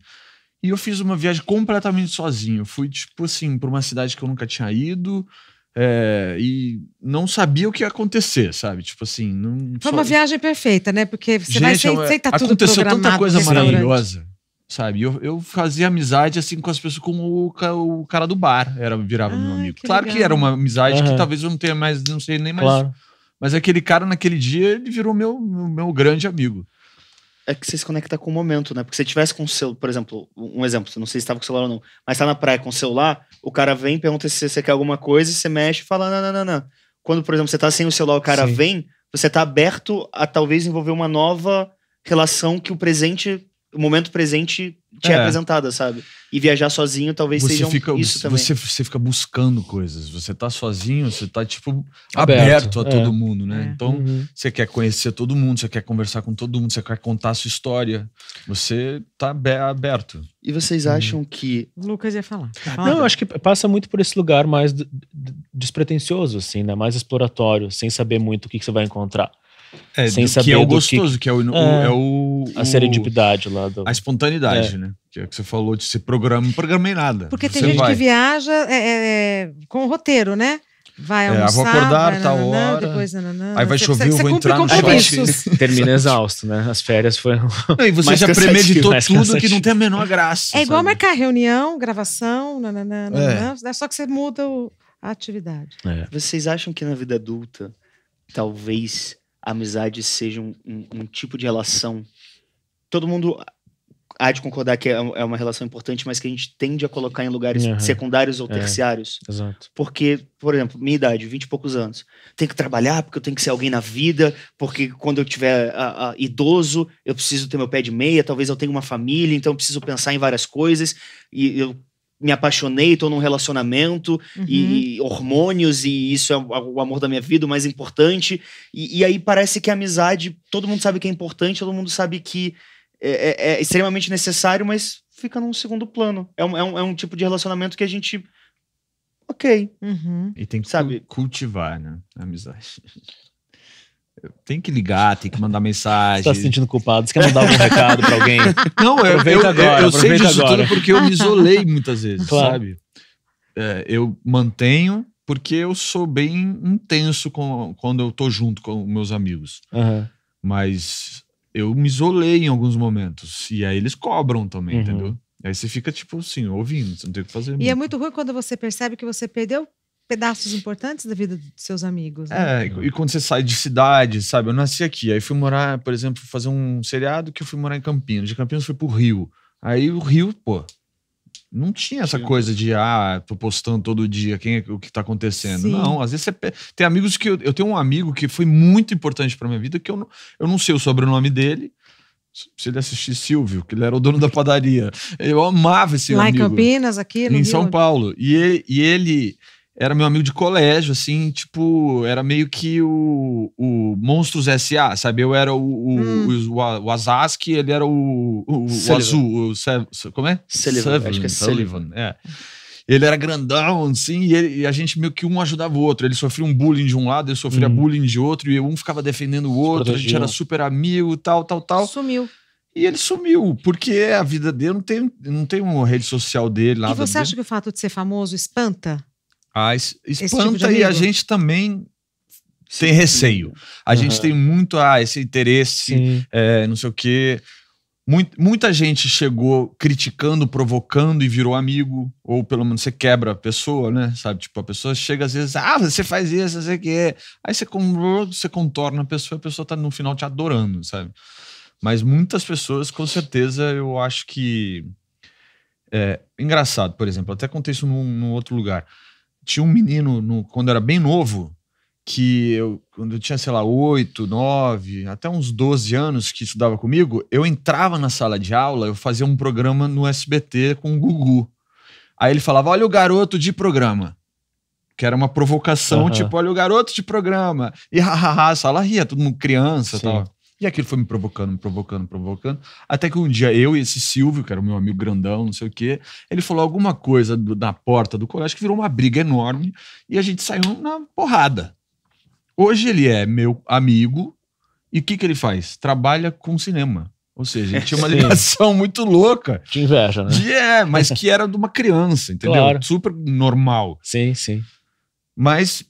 S3: E eu fiz uma viagem completamente sozinho. fui, tipo assim, para uma cidade que eu nunca tinha ido. É, e não sabia o que ia acontecer, sabe? Tipo assim, não. Foi só... uma
S1: viagem perfeita, né? Porque você Gente, vai sem, sem tá tudo Aconteceu tanta coisa maravilhosa,
S3: sabe? Eu, eu fazia amizade assim com as pessoas, como o, o cara do bar era virava ah, meu amigo. Que claro legal. que era uma amizade uhum. que talvez eu não tenha mais, não sei nem mais. Claro. Mas aquele cara naquele dia ele virou meu, meu grande amigo é que você se conecta com o momento, né? Porque se você tivesse com o seu, por
S2: exemplo, um exemplo, não sei se estava com o celular ou não, mas tá na praia com o celular, o cara vem, pergunta se você quer alguma coisa, você mexe e fala, não, não, não, não. Quando, por exemplo, você tá sem o celular, o cara Sim. vem, você tá aberto a talvez envolver uma nova relação que o presente o momento presente te é, é apresentada, sabe? E viajar sozinho talvez você seja fica, isso você, também. Você,
S3: você fica buscando coisas. Você tá sozinho, você tá, tipo, aberto, aberto a é. todo mundo, né? É. Então, uhum. você quer conhecer todo mundo, você quer conversar com todo mundo, você quer contar a sua história. Você tá aberto.
S4: E vocês uhum. acham uhum. que...
S1: O Lucas ia falar. Tá. Não, eu
S4: acho que passa muito por esse lugar mais despretensioso, assim, né? Mais exploratório, sem saber muito o que, que você vai encontrar. É, sem saber é que é o gostoso, que, que é, o, é, é
S3: o, A serendipidade
S4: lá. Do... A espontaneidade, é. né?
S3: Que é que você falou de se programa, não programei nada. Porque você tem gente vai. que
S1: viaja é, é, é, com o roteiro, né? Vai ah, almoçar, é, vou acordar, vai, tal tá hora. Depois, nananã, aí vai chover, eu vou entrar no shopping.
S4: Termina exausto, né? As férias foram. Não, e você já premeditou tudo que não
S1: tem a menor graça. É igual sabe? marcar reunião, gravação, nananã, nananã, é. só que você muda o, a atividade.
S2: Vocês acham que na vida adulta, talvez amizade seja um, um, um tipo de relação. Todo mundo há de concordar que é, é uma relação importante, mas que a gente tende a colocar em lugares uhum. secundários ou é, terciários. É, exato. Porque, por exemplo, minha idade, 20 e poucos anos, tenho que trabalhar porque eu tenho que ser alguém na vida, porque quando eu tiver a, a, idoso, eu preciso ter meu pé de meia, talvez eu tenha uma família, então eu preciso pensar em várias coisas. E eu me apaixonei, estou num relacionamento uhum. e hormônios e isso é o amor da minha vida, o mais importante. E, e, aí parece que a amizade, todo mundo sabe que é importante, todo mundo sabe que é, é, é extremamente necessário, mas fica num segundo plano. É um, é um, é um tipo de relacionamento que a gente ok.
S3: Uhum. E tem que sabe? cultivar, né? A amizade. Tem que ligar, tem que mandar mensagem. Você tá se sentindo culpado? Você quer mandar algum recado pra alguém? Não, eu, vejo eu, agora, eu, eu sei disso agora. tudo porque eu me isolei muitas vezes, claro. sabe? É, eu mantenho porque eu sou bem intenso com, quando eu tô junto com meus amigos. Uhum. Mas eu me isolei em alguns momentos. E aí eles cobram também, uhum. entendeu? Aí você fica, tipo assim, ouvindo, você não tem o que fazer. E é muito. é
S1: muito ruim quando você percebe que você perdeu pedaços importantes da vida dos seus amigos. Né? É,
S3: e quando você sai de cidade, sabe? Eu nasci aqui, aí fui morar, por exemplo, fazer um seriado que eu fui morar em Campinas. De Campinas fui pro Rio. Aí o Rio, pô, não tinha essa coisa de, ah, tô postando todo dia quem é, o que tá acontecendo. Sim. Não, às vezes você. Tem amigos que. Eu, eu tenho um amigo que foi muito importante pra minha vida, que eu não, eu não sei o sobrenome dele. Se ele assistir Silvio, que ele era o dono da padaria. Eu amava esse Lá amigo. Lá em Campinas, aqui no Em Rio. São Paulo. E ele, e ele era meu amigo de colégio, assim, tipo, era meio que o, o Monstros S.A., sabe? Eu era o, o, hum. o, o, Azaski, ele era o, o, o azul, o como é? Sullivan, Sullivan, acho que é Sullivan. Sullivan. É. Ele era grandão, assim, e, ele, e, a gente meio que um ajudava o outro. Ele sofria um bullying de um lado, eu sofria hum. bullying de outro, e um ficava defendendo o outro, a gente era super amigo, tal, tal, tal. Sumiu. E ele sumiu, porque a vida dele não tem, não tem uma rede social dele lá. E você acha dele.
S1: que o fato de ser famoso espanta?
S3: Ah, tipo espanta tipo e a gente também Sim. tem receio. A uhum. gente tem muito ah, esse interesse, é, não sei o quê. muita gente chegou criticando, provocando e virou amigo, ou pelo menos você quebra a pessoa, né? Sabe? Tipo, a pessoa chega às vezes, ah, você faz isso, não sei o quê. Aí você, você contorna a pessoa, a pessoa tá no final te adorando, sabe? Mas muitas pessoas, com certeza, eu acho que. É, engraçado, por exemplo, até contei isso num, num outro lugar tinha um menino, no, quando eu era bem novo, que eu, quando eu tinha, sei lá, 8, 9, até uns 12 anos que estudava comigo, eu entrava na sala de aula, eu fazia um programa no SBT com o Gugu. Aí ele falava: Olha o garoto de programa. Que era uma provocação, uhum. tipo, olha o garoto de programa. E hahaha, sala ria, todo mundo criança e tal. E aquilo foi me provocando, me provocando, provocando. Até que um dia eu e esse Silvio, que era o meu amigo grandão, não sei o quê, ele falou alguma coisa do, da porta do colégio que virou uma briga enorme e a gente saiu na porrada. Hoje ele é meu amigo e o que, que ele faz? Trabalha com cinema. Ou seja, ele tinha uma ligação muito louca. De
S4: inveja, né? De,
S3: é, mas que era de uma criança, entendeu? Claro. Super normal. Sim, sim. Mas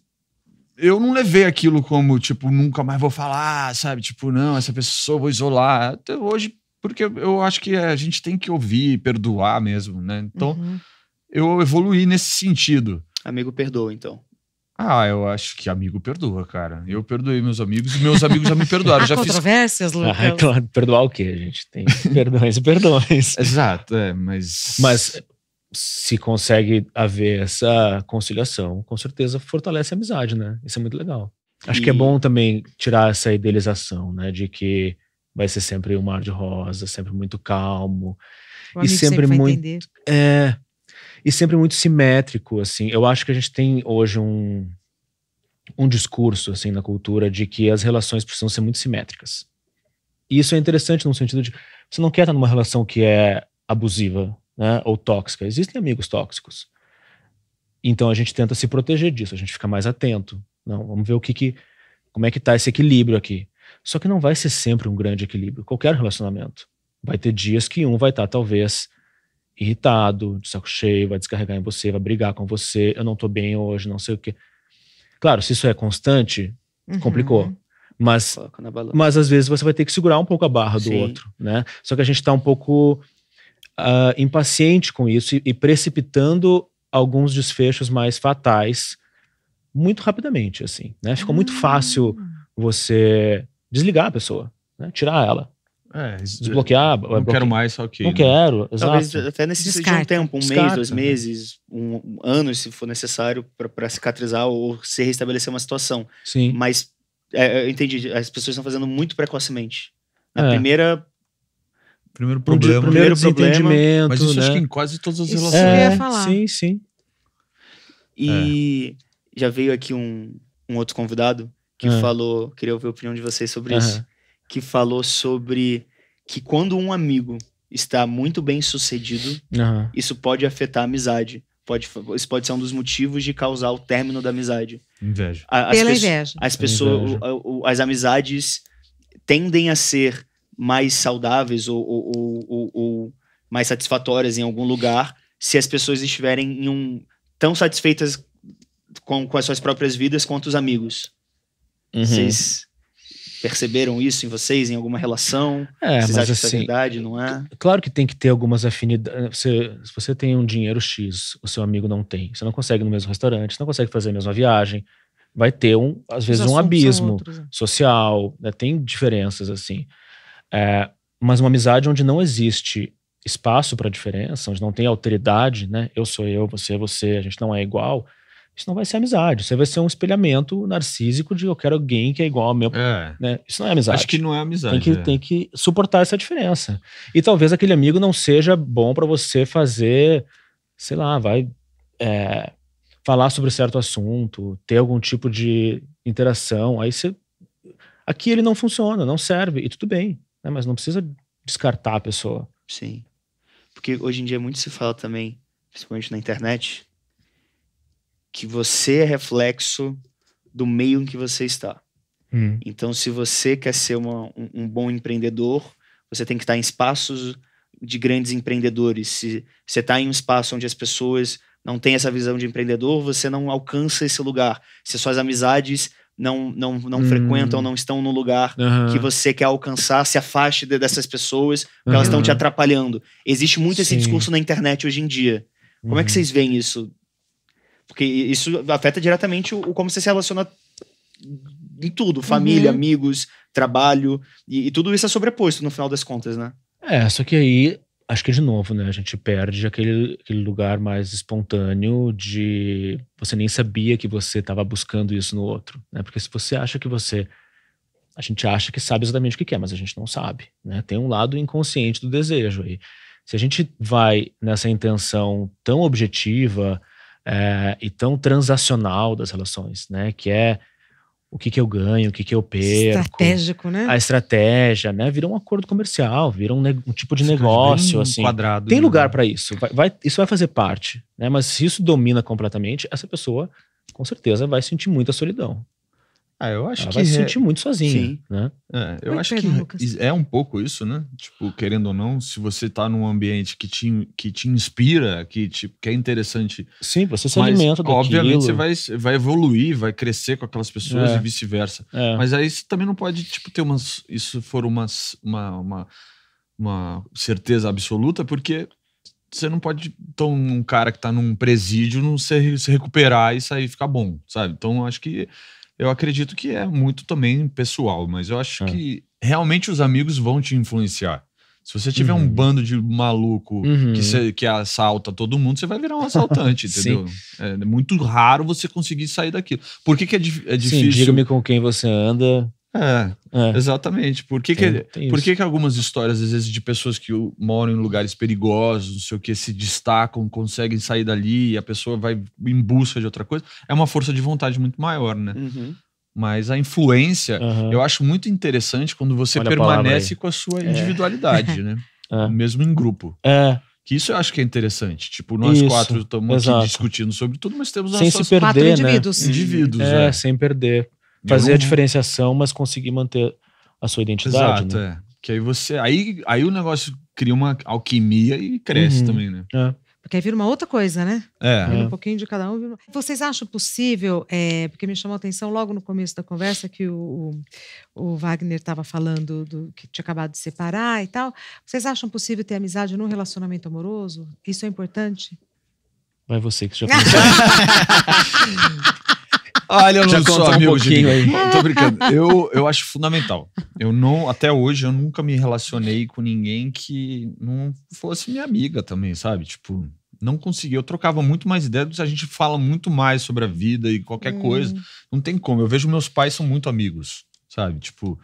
S3: eu não levei aquilo como, tipo, nunca mais vou falar, sabe? Tipo, não, essa pessoa vou isolar. Até hoje, porque eu acho que a gente tem que ouvir, perdoar mesmo, né? Então, uhum. eu evoluí nesse sentido. Amigo perdoa, então. Ah, eu acho que amigo perdoa, cara. Eu perdoei meus amigos e meus amigos já me perdoaram. já
S1: controvérsias, fiz... Ah, Lucas? Ah, claro.
S4: Perdoar o quê, gente? Tem perdões e perdões. Exato, é, mas... Mas se consegue haver essa conciliação, com certeza fortalece a amizade, né? Isso é muito legal. Acho e... que é bom também tirar essa idealização, né? De que vai ser sempre um mar de rosa, sempre muito calmo. e sempre, sempre muito. É. E sempre muito simétrico, assim. Eu acho que a gente tem hoje um, um discurso, assim, na cultura de que as relações precisam ser muito simétricas. E isso é interessante no sentido de você não quer estar numa relação que é abusiva, né, ou tóxica. Existem amigos tóxicos. Então a gente tenta se proteger disso, a gente fica mais atento. Não, vamos ver o que, que como é que está esse equilíbrio aqui. Só que não vai ser sempre um grande equilíbrio, qualquer relacionamento. Vai ter dias que um vai estar tá, talvez irritado, de saco cheio, vai descarregar em você, vai brigar com você, eu não estou bem hoje, não sei o quê. Claro, se isso é constante, uhum. complicou. Mas, mas às vezes você vai ter que segurar um pouco a barra Sim. do outro, né? Só que a gente está um pouco uh, impaciente com isso e, e precipitando alguns desfechos mais fatais muito rapidamente, assim, né? Ficou muito ah. fácil você desligar a pessoa, né? tirar ela. É, desbloquear. É, ah, não quero mais, só que. Não né? quero, exato. Talvez
S2: até necessite de um tempo, um Descarta, mês, dois né? meses, um, um ano, se for necessário, para cicatrizar ou se restabelecer uma situação. Sim. Mas, é, eu entendi, as pessoas estão fazendo muito precocemente. Na é. primeira
S3: Primeiro problema. Primeiro problema. Mas isso né? acho que em quase todas as
S2: relações. É, eu ia falar. Sim, sim. E é. já veio aqui um, um outro convidado que é. falou, queria ouvir a opinião de vocês sobre uhum. isso, que falou sobre que quando um amigo está muito bem sucedido, uhum. isso pode afetar a amizade. Pode, isso pode ser um dos motivos de causar o término da amizade. Inveja. as Pela inveja. As pessoas, inveja. O, o, as amizades tendem a ser mais saudáveis ou, ou, ou, ou mais satisfatórias em algum lugar se as pessoas estiverem um, tão satisfeitas com, com, as suas próprias vidas quanto os amigos. Uhum. Vocês perceberam isso em vocês, em alguma relação? É, vocês acham é assim, que não é?
S4: Claro que tem que ter algumas afinidades. Eh, se você tem um dinheiro X, o seu amigo não tem. Você não consegue no mesmo restaurante, você não consegue fazer a mesma viagem. Vai ter, um, às vezes, um abismo né? social. Né? Tem diferenças, assim. É, mas uma amizade onde não existe espaço para diferença, onde não tem alteridade, né? Eu sou eu, você é você, a gente não é igual. Isso não vai ser amizade. Isso vai ser um espelhamento narcísico de eu quero alguém que é igual ao meu. É. Né? Isso não é amizade. Acho que não é amizade. Tem que, é. tem que suportar essa diferença. E talvez aquele amigo não seja bom para você fazer, sei lá, vai é, falar sobre certo assunto, ter algum tipo de interação. Aí você. Aqui ele não funciona, não serve. E tudo bem. Né? Mas não precisa descartar a pessoa. Sim. Porque
S2: hoje em dia muito se fala também, principalmente na internet, que você é reflexo do meio em que você está. Hum. Então, se você quer ser uma, um, um, bom empreendedor, você tem que estar em espaços de grandes empreendedores. Se você está em um espaço onde as pessoas não têm essa visão de empreendedor, você não alcança esse lugar. Se suas amizades não não, não hum. frequentam, não estão no lugar que você quer alcançar, se afaste de, dessas pessoas, porque elas estão te atrapalhando. Existe muito Sim. esse discurso na internet hoje em dia. Como é que uhum. vocês veem isso? Porque isso afeta diretamente o, o como você se relaciona em tudo: família, uhum. amigos, trabalho, e, e tudo isso é sobreposto no final das contas, né?
S4: É, só que aí acho que é de novo, né? A gente perde aquele, aquele lugar mais espontâneo de você nem sabia que você estava buscando isso no outro, né? Porque se você acha que você a gente acha que sabe exatamente o que quer, é, mas a gente não sabe, né? Tem um lado inconsciente do desejo aí. Se a gente vai nessa intenção tão objetiva é, e tão transacional das relações, né? Que é o que, que eu ganho, o que, que eu perco. Estratégico, né? A estratégia, né? Vira um acordo comercial, vira um, um tipo de Isso negócio, assim. Quadrado, Tem lugar né? para isso. Vai, vai, isso vai fazer parte, né? Mas se isso domina completamente, essa pessoa, com certeza, vai sentir muita solidão. Ah, eu acho ela que. Vai se sentir muito sozinha. Sim. Né? É,
S3: eu acho que Lucas. é um pouco isso, né? Tipo, querendo ou não, se você tá num ambiente que te, que te inspira, que, te, que é interessante. Sim, você se alimenta daquilo. Obviamente você vai, vai evoluir, vai crescer com aquelas pessoas é. e vice-versa. É. Mas aí você também não pode, tipo, ter umas. Isso for umas, uma, uma, uma certeza absoluta, porque você não pode então um cara que tá num presídio não se, se recuperar e sair ficar bom, sabe? Então acho que eu acredito que é muito também pessoal, mas eu acho é. que realmente os amigos vão te influenciar. Se você tiver uhum. um bando de maluco uhum. que, cê, que assalta todo mundo, você vai virar um assaltante, entendeu? É, é muito raro você conseguir sair daquilo. Por que, que é, di é difícil? diga-me
S4: com quem você anda. É, é. exatamente.
S3: Por que, tem, que, tem por que, que algumas histórias, às vezes, de pessoas que moram em lugares perigosos, não sei o que, se destacam, conseguem sair dali e a pessoa vai em busca de outra coisa? É uma força de vontade muito maior, né? Uhum. Mas a influência, uhum. eu acho muito interessante quando você Olha permanece a com a sua é. individualidade, né? é. né? Mesmo em grupo. É. Que isso eu acho que é interessante. Tipo, nós isso, quatro estamos discutindo sobre tudo, mas temos sem nossas se perder, quatro né? indivíduos. Indivíduos, é, é, sem
S4: perder fazer a diferenciação, mas conseguir manter a sua identidade. Exato,
S3: né? é. Que aí você. Aí, aí o negócio cria uma alquimia e cresce uhum. também,
S1: né? É. Porque aí vira uma outra coisa, né? É. Vira um é. pouquinho de cada um. Vocês acham possível, é, porque me chamou a atenção logo no começo da conversa que o, o, o Wagner estava falando do que tinha acabado de separar e tal. Vocês acham possível ter amizade num relacionamento amoroso? Isso é importante? Vai é você que já pensou.
S3: Olha, eu não Já sou um amigo um de ninguém. Aí. Tô brincando. Eu, eu acho fundamental. Eu não, até hoje, eu nunca me relacionei com ninguém que não fosse minha amiga também, sabe? Tipo, não consegui. Eu trocava muito mais ideias, a gente fala muito mais sobre a vida e qualquer hum. coisa. Não tem como. Eu vejo meus pais são muito amigos, sabe? Tipo,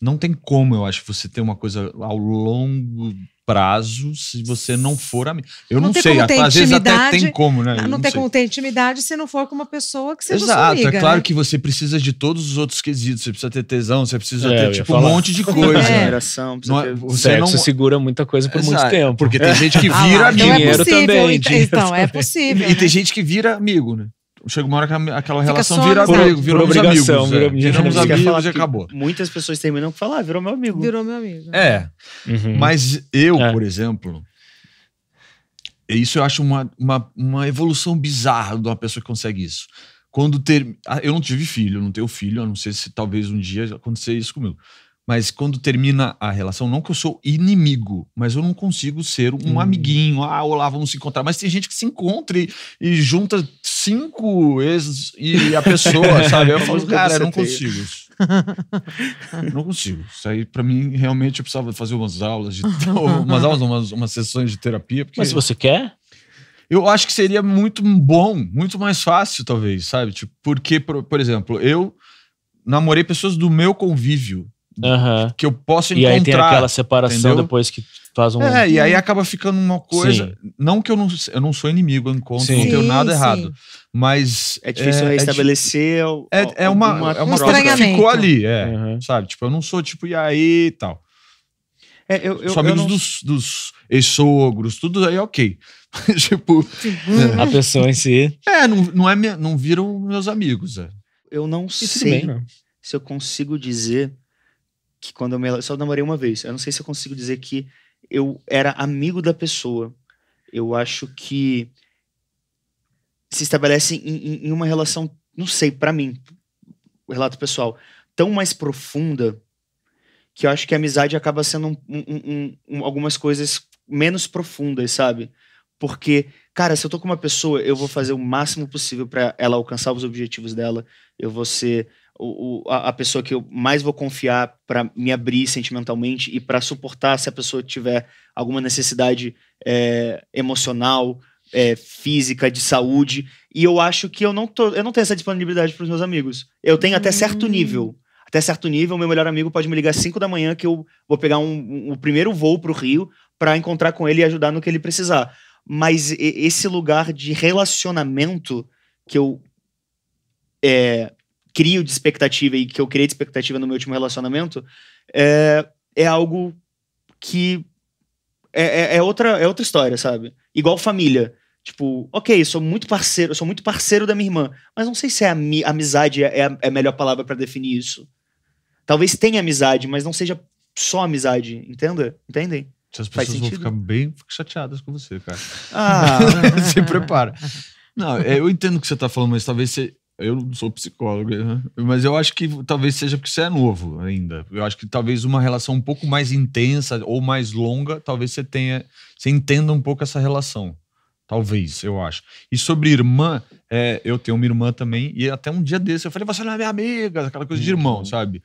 S3: não tem como, eu acho, você ter uma coisa ao longo prazo se você não for amigo. Eu não, não sei, às vezes até tem como, né? Não, não tem como
S1: ter intimidade se não for com uma pessoa que você. Exato, é amiga. É claro né?
S3: que você precisa de todos os outros quesitos. Você precisa ter tesão, você precisa é, ter tipo, um monte de coisa. É. Geração, é, não, você Sexo não segura muita coisa por Exato, muito tempo. Porque tem gente que ah vira ah, amigo. Então é possível, também, então, é possível. E tem né? gente que vira amigo, né? chega uma hora que aquela Fica relação vira amigo, virou, virou amigos. Virou, é. Viramos amigos e acabou. Muitas pessoas terminam com falar, ah,
S1: virou meu amigo. Virou meu amigo.
S3: É. Uhum. Mas eu, é. por exemplo, isso eu acho uma, uma, uma evolução bizarra de uma pessoa que consegue isso. Quando ter. Ah, eu não tive filho, não tenho filho, a não ser se talvez um dia acontecer isso comigo. Mas quando termina a relação, não que eu sou inimigo, mas eu não consigo ser um hum. amiguinho. Ah, olá, vamos se encontrar. Mas tem gente que se encontra e, e junta cinco ex e, a pessoa, sabe? Eu falo, cara, eu não consigo isso. não consigo. Isso aí, pra mim, realmente eu precisava fazer umas aulas, de, umas aulas, umas, umas sessões de terapia. Porque... Mas se você quer? eu acho que seria muito bom, muito mais fácil, talvez, sabe? Tipo, porque, por, por, exemplo, eu namorei pessoas do meu convívio Uhum. que eu posso encontrar. E aí tem aquela separação entendeu? depois que faz um. É, e aí uhum. acaba ficando uma coisa. Sim. Não que eu não, eu não sou inimigo, eu encontro, sim. não tenho nada sim. errado. Mas. É difícil é, É, é, é uma, é uma coisa que ficou ali, é, uhum. sabe? Tipo, eu não sou tipo, e aí e tal. É, eu, eu, Sou amigos não... dos, dos ex-sogros, tudo aí, ok. tipo. Uhum. A pessoa em si. É, não, não, é, minha, não viram meus amigos. É. Eu não sei bem, né? se eu consigo dizer que
S2: quando eu me... só namorei uma vez. Eu não sei se eu consigo dizer que eu era amigo da pessoa. Eu acho que se estabelece em, em uma relação, não sei, para mim, relato pessoal, tão mais profunda que eu acho que a amizade acaba sendo um, um, um, algumas coisas menos profundas, sabe? Porque, cara, se eu tô com uma pessoa, eu vou fazer o máximo possível para ela alcançar os objetivos dela, eu vou ser o, o, a, a, pessoa que eu mais vou confiar para me abrir sentimentalmente e para suportar se a pessoa tiver alguma necessidade é, emocional, é, física, de saúde. E eu acho que eu não, tô, eu não tenho essa disponibilidade para os meus amigos. Eu tenho até certo hum. nível. Até certo nível, meu melhor amigo pode me ligar às 5 da manhã que eu vou pegar um, um o primeiro voo para o Rio para encontrar com ele e ajudar no que ele precisar. Mas esse lugar de relacionamento que eu é, crio de expectativa e que eu criei de expectativa no meu último relacionamento é, é algo que é, é, é outra, é outra história, sabe? Igual família. Tipo, ok, sou muito parceiro, sou muito parceiro da minha irmã, mas não sei se é ami amizade é a, é a melhor palavra para definir isso. Talvez tenha amizade, mas não seja
S3: só amizade, entenda? Entendem? As pessoas vão ficar bem chateadas com você, cara. Ah. Se prepara. Não, eu entendo o que você tá falando, mas talvez você eu não sou psicólogo, né? mas eu acho que talvez seja porque você é novo ainda. Eu acho que talvez uma relação um pouco mais intensa ou mais longa, talvez você tenha, você entenda um pouco essa relação. Talvez, eu acho. E sobre irmã, é, eu tenho uma irmã também, e até um dia desse eu falei, você não é minha amiga, aquela coisa de uhum. irmão, sabe?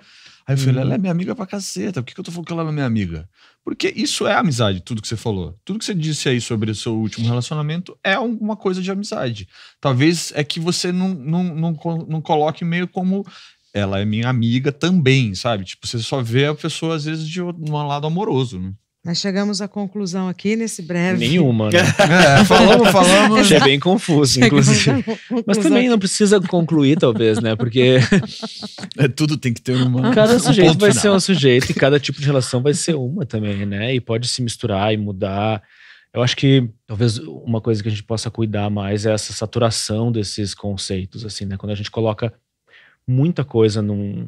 S3: Aí eu falei, hum. ela é minha amiga pra caceta, por que, que eu tô falando que ela não é minha amiga? Porque isso é amizade, tudo que você falou. Tudo que você disse aí sobre o seu último relacionamento é alguma coisa de amizade. Talvez é que você não, não, não, não coloque meio como ela é minha amiga também, sabe? Tipo, você só vê a pessoa às vezes de um lado amoroso, né?
S1: Nós chegamos à conclusão aqui nesse breve. Nenhuma, né? é, falamos, falamos. é bem confuso, inclusive. Mas também não
S4: precisa concluir, talvez, né? Porque. É, tudo tem que ter uma. Cada sujeito um vai final. ser um sujeito e cada tipo de relação vai ser uma também, né? E pode se misturar e mudar. Eu acho que talvez uma coisa que a gente possa cuidar mais é essa saturação desses conceitos, assim, né? Quando a gente coloca muita coisa num,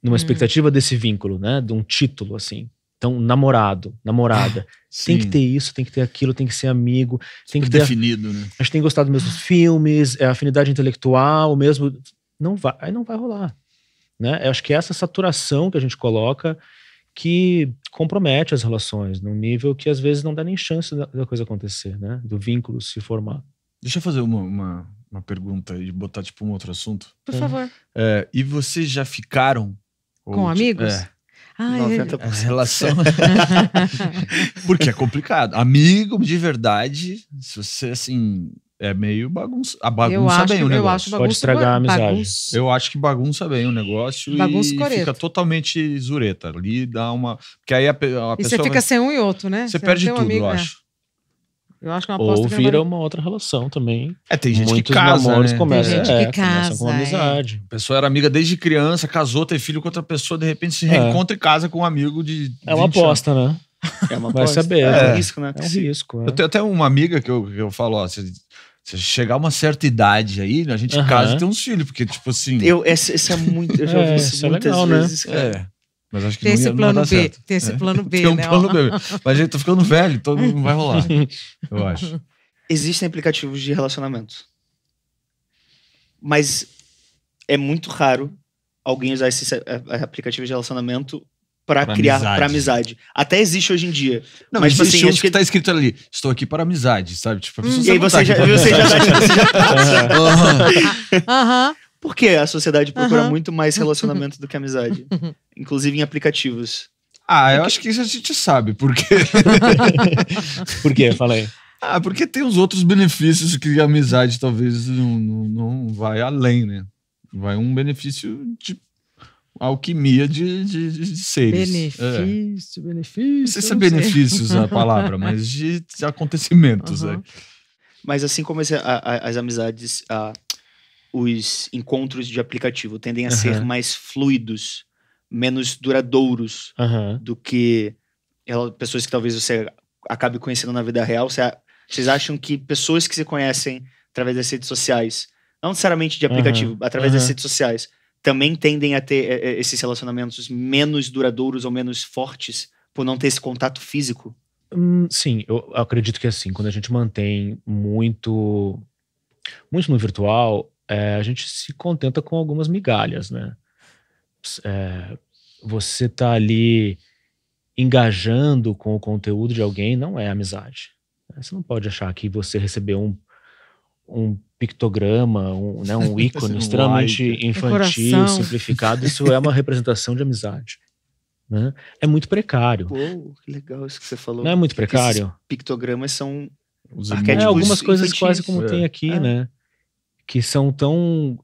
S4: numa hum. expectativa hum. desse vínculo, né? De um título, assim. Então, namorado, namorada. Sim. Ah, tem que ter isso, tem que ter aquilo, tem que ser amigo. Tem Super que ter. definido, né? A gente tem gostado mesmo dos filmes, é afinidade intelectual, mesmo. Não vai, aí não vai rolar. Né? Eu acho que é essa saturação que a gente coloca que compromete as relações num nível que às vezes não dá nem chance da, da coisa acontecer, né? Do vínculo se formar. Deixa eu fazer uma, uma, uma pergunta e botar tipo um
S3: outro assunto. Por favor. É, e vocês já ficaram? Com tipo, amigos? é,
S1: ah, 90%. É a relação.
S3: Porque é complicado. Amigo de verdade, se você assim. É meio bagunça. A bagunça bem que, o negócio. Pode estragar a amizade. Bagunça. Eu acho que bagunça bem o negócio bagunça e fica totalmente zureta. Ali dá uma. Porque aí a, a pessoa. E você fica sem um e outro, né? Você, você perde tudo, amigo, eu é. acho.
S1: Eu acho que é uma aposta Ou vira
S4: uma outra relação também.
S3: É, tem gente Muitos que casa, namores né?
S4: começam, tem gente é, que casa, com é. amizade. É. A pessoa
S3: era amiga desde criança, casou, teve filho com outra pessoa, de repente se é. reencontra e casa com um amigo de. É uma aposta, né? É uma aposta. Vai saber. É, um né? risco, né? É um risco. É. Eu tenho até uma amiga que eu, que eu falo, ó, você se chegar a uma certa idade aí, a gente uhum. casa e tem uns filhos, porque, tipo assim. Eu, esse é muito.
S2: Eu
S1: já ouvi é, isso, isso muitas é legal, né? vezes, né? cara. É. Mas acho que tem não ia, esse plano B, certo. tem esse é. plano B, tem um né? plano B. Mas gente, tô
S2: tá ficando velho, todo então mundo vai rolar. eu acho. Existem aplicativos de relacionamento. Mas é muito raro alguém usar esses eh, eh, aplicativos de relacionamento para criar para amizade. Até existe hoje em dia. Não, mas tipo existe assim, uns que... que
S3: tá escrito ali, estou aqui
S2: para amizade, sabe? Tipo, a pessoa hum. E aí você, já, você tá- tá- Aham. Aham. Porque a sociedade procura uhum. muito mais relacionamento do que amizade. Inclusive em aplicativos.
S3: Ah, eu acho que isso a gente sabe, porque. Por quê? Fala aí. Ah, porque tem os outros benefícios que a amizade talvez não, não, não vai além, né? Vai um benefício de alquimia de, de, de seres.
S1: Benefício, é. benefício. Não sei se é benefícios sei. a palavra, mas
S2: de,
S3: de
S1: acontecimentos.
S2: Uhum. Mas assim como esse, a, a, as amizades, a, os encontros de aplicativo tendem a uhum. ser mais fluidos, menos duradouros uhum. do que ela, é, pessoas que talvez você acabe conhecendo na vida real. Você, vocês acham que pessoas que se conhecem através das redes sociais, não necessariamente de aplicativo, uhum. através das redes sociais, também tendem a ter é, é, esses relacionamentos menos duradouros ou menos fortes por não ter esse contato físico?
S4: Hum, sim, eu acredito que é assim, quando a gente mantém muito muito no virtual, é, a gente se contenta com algumas migalhas, né? É, você tá ali engajando com o conteúdo de alguém não é amizade. É, você não pode achar que você recebeu um, um pictograma, um, né, um ícone extremamente infantil, simplificado, isso é uma representação de amizade. Né? É muito precário.
S2: Pô, que legal isso que você falou. Não é muito precário. pictogramas são
S4: Os é, algumas coisas infantis. quase como é. tem aqui, é. né? que são tão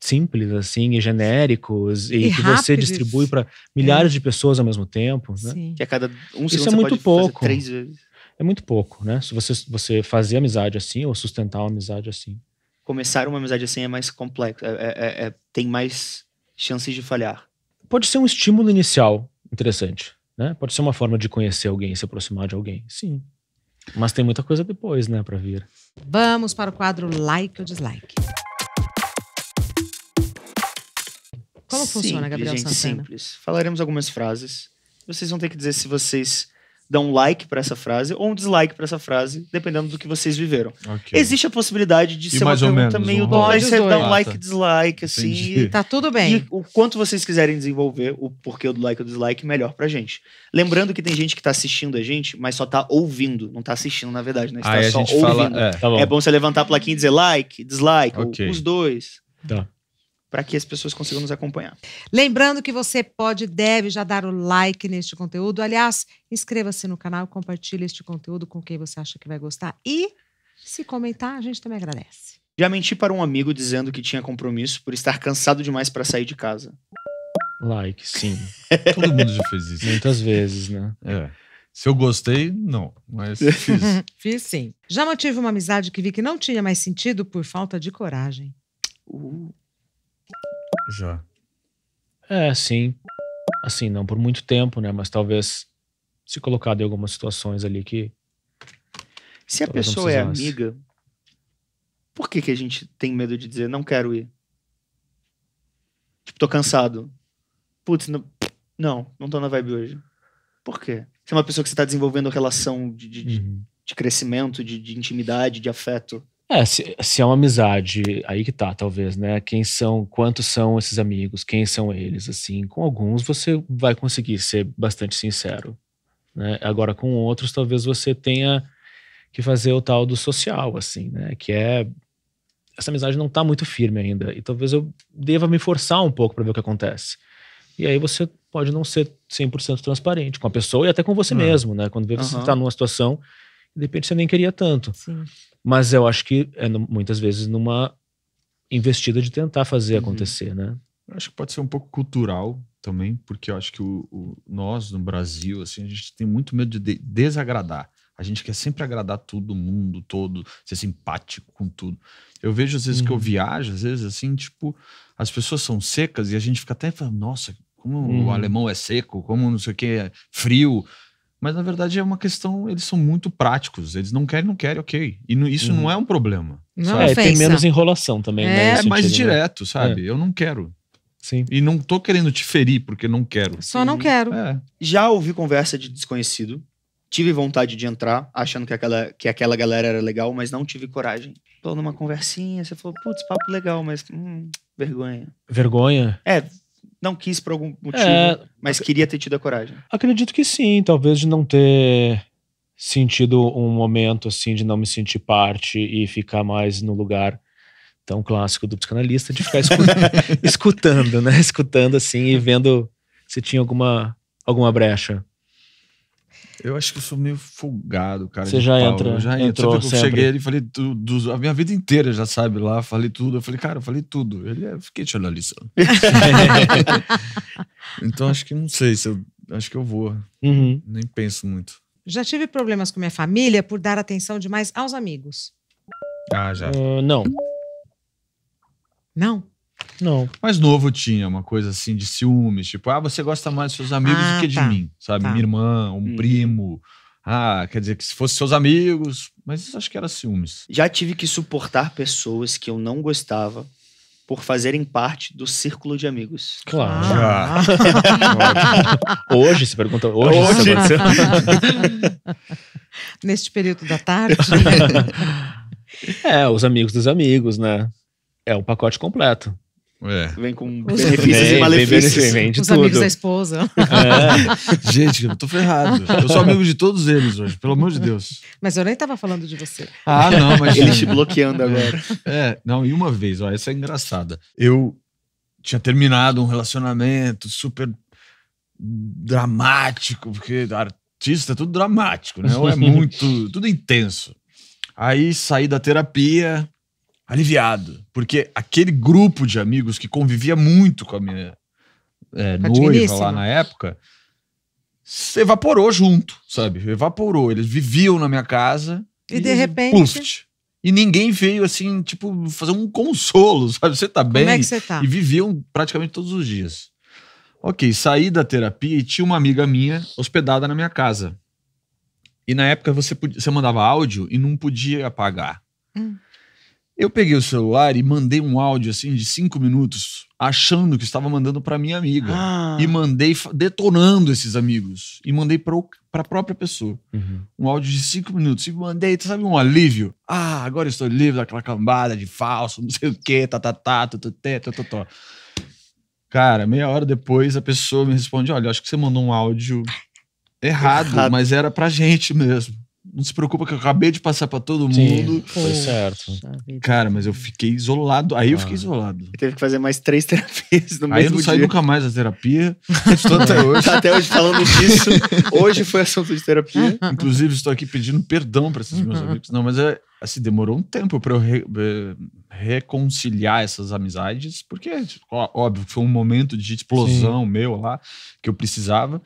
S4: simples assim e genéricos e, e que rápidos. você distribui para é. milhares é. de pessoas ao mesmo tempo, né? Sim. Que a cada um segundo Isso é muito pouco. três vezes. É muito pouco, né? Se você você fazer amizade assim ou sustentar uma amizade assim.
S2: Começar uma amizade assim é mais complexo, é, é, é, tem mais chances de falhar.
S4: Pode ser um estímulo inicial interessante, né? Pode ser uma forma de conhecer alguém, se aproximar de alguém, sim. Mas tem muita coisa depois, né, para vir.
S1: Vamos para o quadro like ou dislike. Como simples, funciona, Gabriel gente, Santana?
S2: Simples. Falaremos algumas frases. Vocês vão ter que dizer se vocês dá um like para essa frase ou um dislike para essa frase, dependendo do que vocês viveram. Okay. Existe a possibilidade de e ser uma pergunta menos, meio um dói, você dá um like e tá. dislike, assim. Tá tudo bem. E o quanto vocês quiserem desenvolver o porquê do like ou dislike, melhor pra gente. Lembrando que tem gente que tá assistindo a gente, mas só tá ouvindo, não tá assistindo, na verdade, né? Você tá só ouvindo. Fala, é, tá bom. é, bom. você levantar a plaquinha e dizer like, dislike, okay. ou os dois. Tá para que as pessoas consigam nos acompanhar.
S1: Lembrando que você pode e deve já dar o like neste conteúdo. Aliás, inscreva-se no canal, compartilhe este conteúdo com quem você acha que vai gostar e se comentar, a gente também agradece.
S2: Já menti para um amigo dizendo que tinha compromisso por estar cansado demais para sair de casa.
S4: Like, sim. Todo mundo já fez
S3: isso. Muitas vezes, né? É. Se eu gostei, não, mas fiz.
S1: fiz sim. Já mantive uma amizade que vi que não tinha mais sentido por falta de coragem. Uh
S4: já. É, sim. Assim, não por muito tempo, né? Mas talvez se colocado em algumas situações ali que. Se
S2: a pessoa é amiga, por que, que a gente tem medo de dizer não quero ir? Tipo, tô cansado. Putz, não, não, não tô na vibe hoje. Por quê? Se é uma pessoa que você tá desenvolvendo relação de, de, uhum. de crescimento, de, de intimidade, de afeto.
S4: É, se, se, é uma amizade, aí que tá, talvez, né? Quem são, quantos são esses amigos, quem são eles, assim. Com alguns você vai conseguir ser bastante sincero, né? Agora, com outros, talvez você tenha que fazer o tal do social, assim, né? Que é. Essa amizade não tá muito firme ainda, e talvez eu deva me forçar um pouco para ver o que acontece. E aí você pode não ser 100% transparente com a pessoa e até com você uhum. mesmo, né? Quando vê você uhum. tá numa situação de repente você nem queria tanto. Sim. Mas eu acho que é muitas vezes numa investida de tentar fazer uhum. acontecer, né? Eu acho que pode ser um pouco cultural também, porque eu acho que o, o,
S3: nós no Brasil, assim, a gente tem muito medo de desagradar. A gente quer sempre agradar todo mundo, todo, ser simpático com tudo. Eu vejo às vezes uhum. que eu uhum. viajo, às vezes assim, tipo, as pessoas são secas e a gente fica até falando, nossa, como uhum. o alemão é seco, como não sei o que é frio. Mas na verdade é uma questão, eles são muito práticos. Eles não querem, não querem, ok. E no, isso uhum. não é um problema. Não é, é, tem menos enrolação também. É, né, é mais sentido, né? direto, né? sabe? É. Eu não quero. Sim. E não tô querendo te ferir, porque não quero.
S1: Só não quero. É.
S2: Já ouvi conversa de desconhecido. Tive vontade de entrar, achando que aquela, que aquela galera era legal, mas não tive coragem. Falou numa conversinha, você falou, putz, papo legal, mas hum, vergonha. Vergonha? É, não quis por algum é, motivo, é, mas queria ter tido a coragem.
S4: Acredito que sim, talvez de não ter sentido um momento assim de não me sentir parte e ficar mais no lugar tão clássico do psicanalista de ficar escutando, escutando né? Escutando assim e vendo se tinha alguma alguma brecha. Eu acho
S3: que eu sou meio folgado,
S4: cara. Você já pau. entra. Eu já entrou, entrou. cheguei e
S3: falei A minha vida inteira já sabe lá, falei tudo. Eu falei, cara, eu falei tudo. Ele é, fiquei te analisando. então acho que não sei se eu. Acho que eu vou. Uhum. Nem penso muito.
S1: Já tive problemas com minha família por dar atenção demais aos amigos.
S3: Ah, já. Uh, não. Não? Não. Mas novo tinha uma coisa assim de ciúmes, tipo, ah, você gosta mais dos seus amigos ah, do que de tá. mim, sabe? Tá. Minha irmã, um hum. primo. Ah, quer dizer que se fossem seus amigos. Mas isso acho que era ciúmes.
S2: Já tive que suportar pessoas que eu não gostava por fazerem parte do círculo de amigos. Claro. Ah. Já.
S1: hoje, se pergunta. Hoje, hoje. Neste período da tarde. é,
S4: os amigos dos amigos, né? É o pacote completo. É. Vem com benefícios vem, e malefícios. Vem, vem Os tudo. amigos da esposa. É.
S1: Gente, eu tô
S3: ferrado. Eu sou amigo de todos eles hoje, pelo amor de Deus.
S1: Mas eu nem tava falando de você. Ah, não, mas. Ele é. te bloqueando agora.
S3: É, não, e uma vez, ó, essa é engraçada. Eu tinha terminado um relacionamento super dramático, porque artista é tudo dramático, né? Ou é muito. tudo intenso. Aí saí da terapia aliviado. Porque aquele grupo de amigos que convivia muito com a minha é, noiva lá na época se evaporou junto, sabe? Evaporou. Eles viviam na minha casa. E, e de repente. Puft, e ninguém veio assim, tipo, fazer um consolo, sabe? Você tá bem? Como é que você tá? E viviam praticamente todos os dias. Ok, saí da terapia e tinha uma amiga minha hospedada na minha casa. E na época você, podia, você mandava áudio e não podia apagar. Hum. Eu peguei o celular e mandei um áudio assim de cinco minutos, achando que estava mandando para minha amiga. Ah. E mandei detonando esses amigos. E mandei para a própria pessoa. Uhum. Um áudio de cinco minutos. E mandei, tu sabe, um alívio. Ah, agora estou livre daquela cambada de falso, não sei o quê, tá, tá, tá, tá, tá, tá, tá, tá. Cara, meia hora depois a pessoa me responde: olha, acho que você mandou um áudio errado, errado. mas era pra gente mesmo não se preocupa que eu acabei de passar para todo mundo. Sim, foi certo. Cara, mas eu fiquei isolado. Aí eu fiquei ah. isolado. teve que fazer mais três terapias no Aí eu não saí nunca mais da terapia. Estou até hoje. Tá até hoje falando disso. Hoje foi assunto de terapia. Inclusive, estou aqui pedindo perdão para esses meus amigos. Não, mas é, assim, demorou um tempo para eu re, re, reconciliar essas amizades, porque, tipo, óbvio, foi um momento de explosão Sim. meu lá que eu precisava.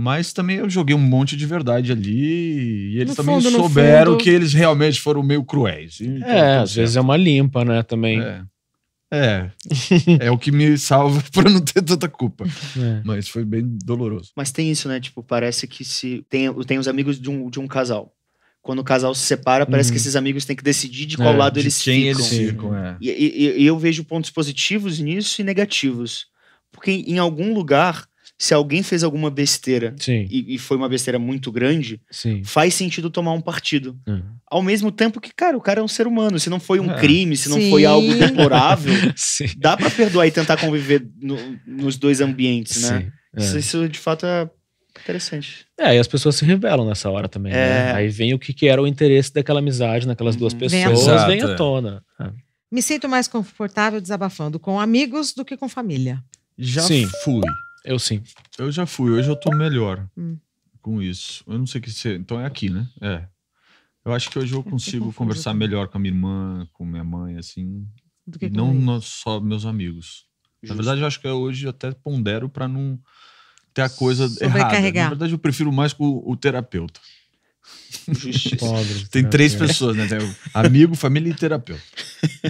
S3: Mas também eu joguei um monte de verdade ali e eles no também fundo, souberam fundo... que eles realmente
S4: foram meio cruéis. Então, é, tá às certo. vezes é uma limpa, né, também. É. É,
S3: é o que me salva para não ter tanta culpa. É. Mas foi bem doloroso. Mas tem isso,
S2: né? Tipo, parece que se. Tem, tem os amigos de um, de um casal quando o casal se separa, parece uhum. que esses amigos têm que decidir de qual é, lado de eles quem ficam. Eles ficam é. e, e, e, eu vejo pontos positivos nisso e negativos. Porque em algum lugar se alguém fez alguma besteira e, e, foi uma besteira muito grande, Sim. faz sentido tomar um partido. Uhum. Ao mesmo tempo que, cara, o cara é um ser humano. Se não foi um é. crime, se não Sim. foi algo deplorável, dá para perdoar e tentar conviver no, nos dois ambientes, né? É. Isso, isso, de fato é
S4: interessante. É, e as pessoas se rebelam nessa hora também. Né? É. Né? Aí vem o que, que era o interesse daquela amizade naquelas duas uhum. pessoas, vem à, vem à tona.
S1: Me sinto mais confortável desabafando com amigos do que com família.
S4: Já Sim. fui. Eu sim. Eu já fui, hoje eu tô melhor
S1: hum.
S3: com isso. Eu não sei o que ser. Então é aqui, né? É. Eu acho que hoje eu consigo conversar melhor com a minha irmã, com minha mãe, assim. Do que não nós, só meus amigos. Justo. Na verdade, eu acho que hoje eu até pondero para não ter a coisa errada. Na verdade, eu prefiro mais com o terapeuta. Justiça. Pobre, Tem três pessoas, né? Tem amigo, família e terapeuta.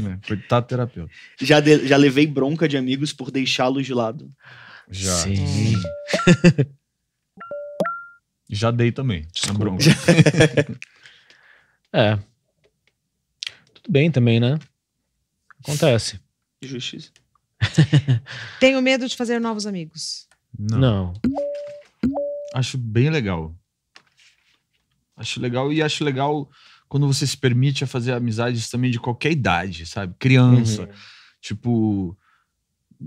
S3: Né? Coitado terapeuta. Já, de, já levei
S2: bronca de amigos por deixá-los de lado. Já. Sim.
S3: Já dei também. Desculpa. é.
S4: Tudo bem também, né? Acontece.
S3: Justiça.
S1: Tenho medo de fazer novos amigos.
S4: Não. Não.
S3: Acho bem legal. Acho legal e acho legal quando você se permite a fazer amizades também de qualquer idade, sabe? Criança. Uhum. Tipo,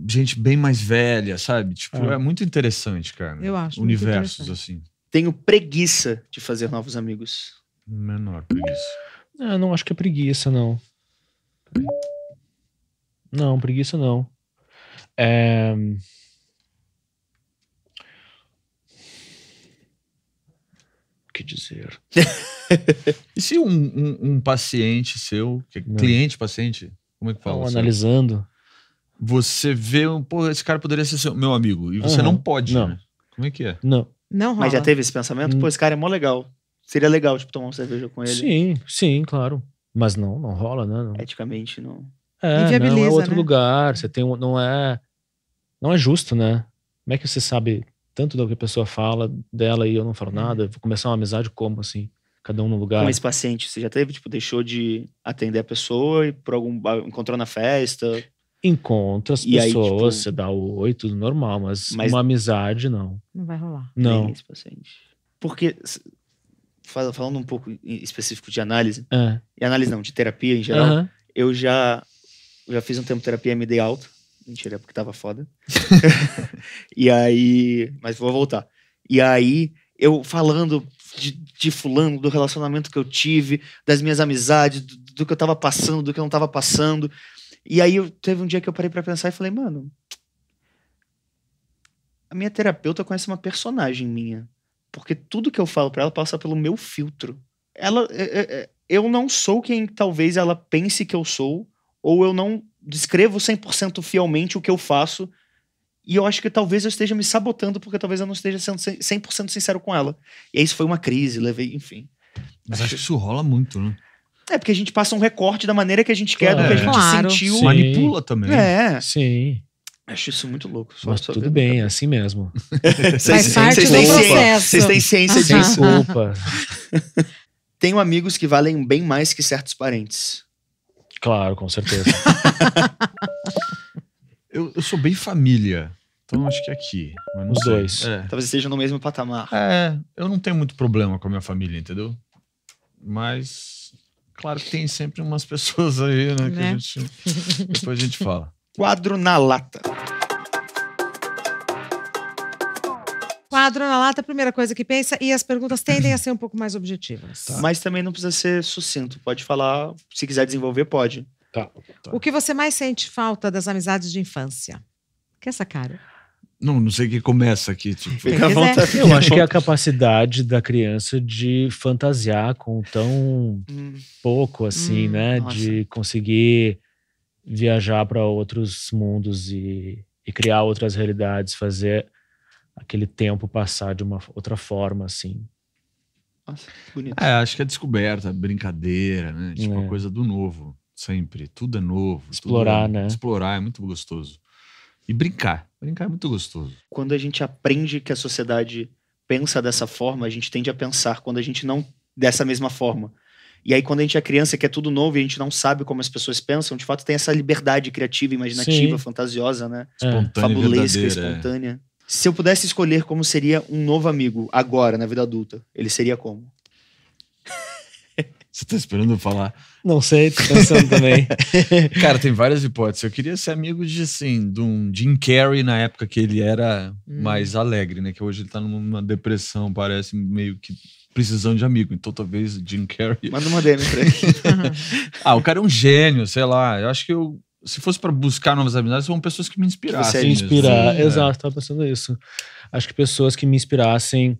S3: gente bem mais velha, sabe? Tipo, é, é muito interessante, cara.
S1: Eu acho. Universos,
S3: assim.
S2: Tenho preguiça de fazer novos amigos. Menor preguiça.
S4: Não, é, não acho que é preguiça, não. Não, preguiça não. É... O que dizer? e se um, um,
S3: um paciente seu, é cliente, paciente, como é que fala? Não, assim?
S4: analisando.
S3: Você vê, pô, esse cara poderia ser seu, meu amigo. E você uhum. não pode. Não. Né? Como é que é? Não.
S2: Não, rola. Mas já teve esse pensamento? Pô, hum. esse cara é mó legal. Seria legal, tipo, tomar uma cerveja com ele. Sim,
S4: sim, claro. Mas não, não rola, né? Não. Eticamente, não. É, não, é outro né? lugar. Você tem um, não é... Não é justo, né? Como é que você sabe tanto do que a pessoa fala dela e eu não falo uhum. nada? Vou começar uma amizade como, assim? Cada um no lugar. Com esse
S2: paciente, você já teve, tipo, deixou de atender a pessoa e por algum... encontrou na festa?
S4: Encontra as tipo, pessoas, tipo, você dá o oi, tudo normal, mas, mas, uma amizade não. Não vai rolar. Não.
S2: Porque, falando um pouco específico de análise, é. e análise não, de terapia em geral, uh -huh. eu já, já fiz um tempo terapia e me dei alto. Mentira, porque tava foda. e aí. Mas vou voltar. E aí, eu falando de, de, fulano, do relacionamento que eu tive, das minhas amizades, do, do que eu tava passando, do que eu não tava passando. E aí eu, teve um dia que eu parei para pensar e falei, mano, a minha terapeuta conhece uma personagem minha. Porque tudo que eu falo para ela passa pelo meu filtro. Ela, é, é, é, eu não sou quem talvez ela pense que eu sou, ou eu não descrevo 100% fielmente o que eu faço. E eu acho que talvez eu esteja me sabotando porque talvez eu não esteja sendo 100% sincero com ela. E isso foi uma crise, levei, enfim.
S3: Mas acho, acho que isso rola muito, né?
S2: É porque a gente passa um recorte da maneira que a gente quer, claro. do que a é. gente claro. sentiu. Sim. Manipula também. É.
S4: Sim. Acho isso muito louco. Mas tudo bem, é assim mesmo. Vocês têm, ciência, têm ciência disso. Desculpa. Tenho amigos
S2: que valem bem mais
S3: que certos parentes. Claro, com certeza. eu, eu sou bem família. Então acho que é aqui. Os sei. dois. É.
S2: Talvez esteja no mesmo
S3: patamar. É, eu não tenho muito problema com a minha família, entendeu? Mas Claro que tem sempre umas pessoas aí, né? né? Que a né? gente, depois a gente fala. Quadro na lata.
S1: Quadro na lata, primeira coisa que pensa, e as perguntas tendem a ser um pouco mais objetivas. Tá.
S2: Mas também não precisa ser sucinto. Pode falar, se quiser desenvolver, pode.
S3: Tá,
S1: tá. O que você mais sente falta das amizades de infância? Que é essa cara.
S4: Não, não sei o que começa aqui. Tipo, fica é. vontade. Eu acho que é a capacidade da criança de fantasiar com tão hum. pouco, assim, hum, né? Nossa. De conseguir viajar para outros mundos e, e, criar outras realidades, fazer aquele tempo passar de uma outra forma, assim.
S3: Nossa, bonito. É, acho que é descoberta, brincadeira, né? Tipo, é. coisa do novo, sempre. Tudo é novo. É explorar, tudo... né? Explorar é muito gostoso. E brincar Brincar é muito gostoso.
S2: Quando a gente aprende que a sociedade pensa dessa forma, a gente tende a pensar quando a gente não dessa mesma forma. E aí, quando a gente é criança, que é tudo novo e a gente não sabe como as pessoas pensam, de fato tem essa liberdade criativa, imaginativa, Sim.
S3: fantasiosa,
S2: né? É. Espontânea, Fabulesca, é. espontânea. É. Se eu pudesse escolher como seria um novo amigo agora, na vida adulta, ele seria como?
S3: Você tá esperando eu falar?
S4: Não sei, tô pensando também.
S3: Cara, tem várias hipóteses. Eu queria ser amigo de, assim, de um Jim Carrey na época que ele era hum. mais alegre, né? Que hoje ele tá numa depressão, parece meio que precisando de amigo. Então talvez Jim Carrey... Manda uma DM pra ele. ah, o cara é um gênio, sei lá. Eu acho que eu... Se fosse para buscar novas amizades, são pessoas que me inspirassem. Tipo, me inspirar, mesmo, é. exato,
S4: tava pensando isso. Acho que pessoas que me inspirassem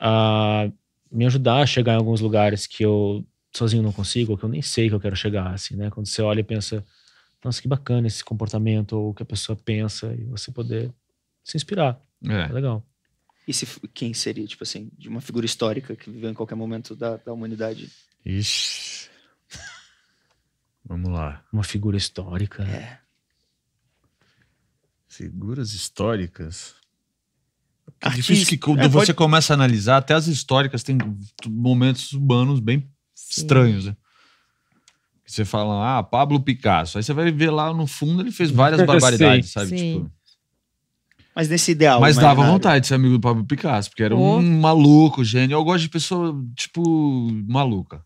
S4: a... Uh me ajudar a chegar em alguns lugares que eu sozinho não consigo, ou que eu nem sei que eu quero chegar, assim, né? Quando você olha e pensa, nossa, que bacana esse comportamento, ou o que a pessoa pensa, e você poder se inspirar. É. é legal. E se, quem
S2: seria, tipo assim, de uma figura histórica que viveu em qualquer momento da, da humanidade?
S4: Ixi. Vamos lá. Uma figura histórica. É.
S3: Figuras históricas. É Artista. Difícil que é, você pode... começa a analisar, até as históricas têm momentos urbanos bem Sim. estranhos, né? Você fala, ah, Pablo Picasso. Aí você vai ver lá no fundo, ele fez várias barbaridades, sabe? Sim. Tipo... Mas nesse ideal. Mas né? dava imaginário. vontade de ser amigo do Pablo Picasso, porque era oh. um maluco, gênio. Eu gosto de pessoa, tipo, maluca.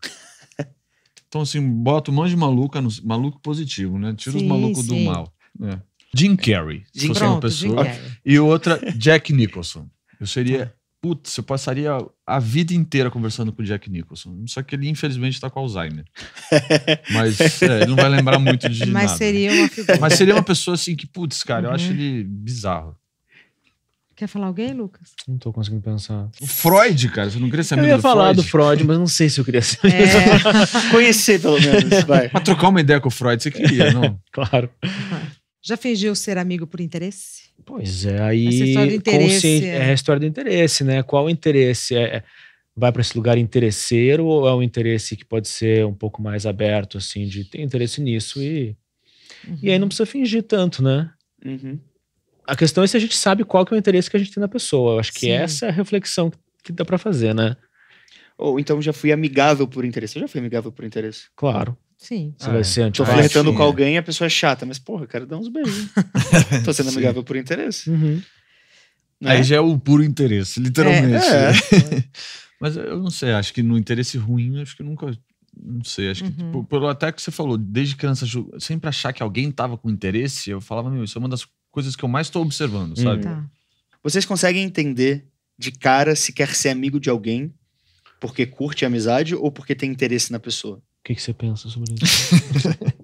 S3: então, assim, bota um monte de maluca, no... maluco positivo, né? Tira sim, os malucos do mal. Né? Jim Carrey. Jim, se fosse pronto, uma pessoa. Jim e outra, Jack Nicholson. Eu seria. É. Putz, eu passaria a vida inteira conversando com o Jack Nicholson. Só que ele, infelizmente, está com Alzheimer. Mas é, ele não vai lembrar muito de Mas nada. seria uma figura. Mas seria uma pessoa assim que, putz, cara, uhum. eu acho ele bizarro.
S1: Quer falar alguém, Lucas?
S4: Não tô conseguindo pensar.
S3: O Freud, cara. Você não queria ser amigo do Freud? Eu ia falar Freud? do Freud,
S4: mas não sei se eu queria ser amigo.
S1: É.
S3: Conhecer, pelo menos. Vai. trocar uma ideia com o Freud, você queria, não? claro. Uhum.
S1: Já fingiu ser amigo por interesse? Pois é, aí. Essa é história do interesse. É. a é. história do
S4: interesse, né? Qual o interesse? É, é vai para esse lugar interesseiro ou é um interesse que pode ser um pouco mais aberto, assim, de ter interesse nisso e. Uhum. E aí uhum. não precisa fingir tanto, né? Uhum. A questão é se a gente sabe qual que é o interesse que a gente tem na pessoa. Eu acho que Sim. essa é a reflexão que dá para fazer, né? Ou então já fui amigável por interesse. Eu já fui amigável por interesse. Claro. Sim. Você ah, vai é. ser Tô flertando com
S2: alguém, a pessoa é chata, mas porra, eu quero dar uns beijos.
S3: tô sendo amigável por interesse. Uhum. Né? Aí já é o puro interesse, literalmente. É, né? é. mas eu não sei, acho que no interesse ruim, acho que nunca não sei, acho que uhum. tipo, pelo até que você falou, desde criança, sempre achar que alguém tava com interesse, eu falava, meu, isso é uma das coisas que eu mais estou observando, uhum. sabe? Tá.
S2: Vocês conseguem entender de cara se quer ser amigo de alguém porque curte a amizade ou porque tem interesse na pessoa?
S3: O que, que você
S4: pensa sobre
S3: isso?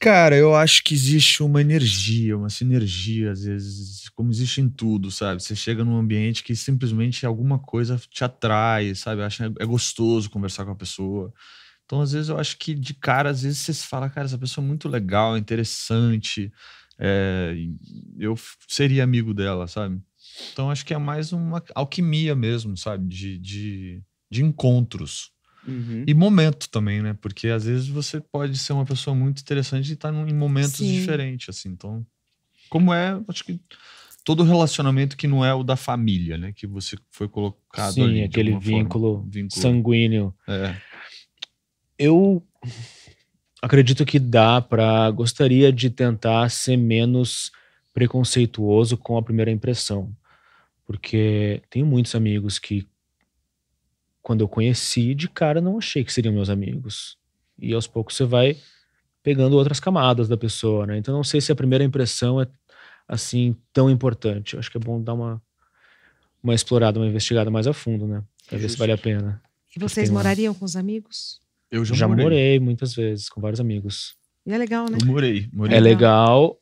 S3: Cara, eu acho que existe uma energia, uma sinergia, às vezes, como existe em tudo, sabe? Você chega num ambiente que simplesmente alguma coisa te atrai, sabe? Eu acho, é gostoso conversar com a pessoa. Então, às vezes, eu acho que de cara, às vezes, você se fala, cara, essa pessoa é muito legal, é interessante, é, eu seria amigo dela, sabe? Então, acho que é mais uma alquimia mesmo, sabe? De, de, de encontros. Uhum. E momento também, né? Porque às vezes você pode ser uma pessoa muito interessante e estar tá em momentos Sim. diferentes, assim. Então, como é, acho que todo relacionamento que não é o da família,
S4: né? Que você foi colocado Sim, ali. Sim, aquele vínculo, forma, vínculo, sanguíneo. É. Eu acredito que dá para. Gostaria de tentar ser menos preconceituoso com a primeira impressão. Porque tenho muitos amigos que quando eu conheci, de cara não achei que seriam meus amigos. E aos poucos você vai pegando outras camadas da pessoa, né? Então não sei se a primeira impressão é assim tão importante. Eu acho que é bom dar uma uma explorada, uma investigada mais a fundo, né? Pra ver se vale a pena. E vocês
S1: morariam uma... com os amigos? Eu já,
S4: já morei. morei. muitas vezes com vários amigos. E é legal, né? Eu morei, morei. É legal,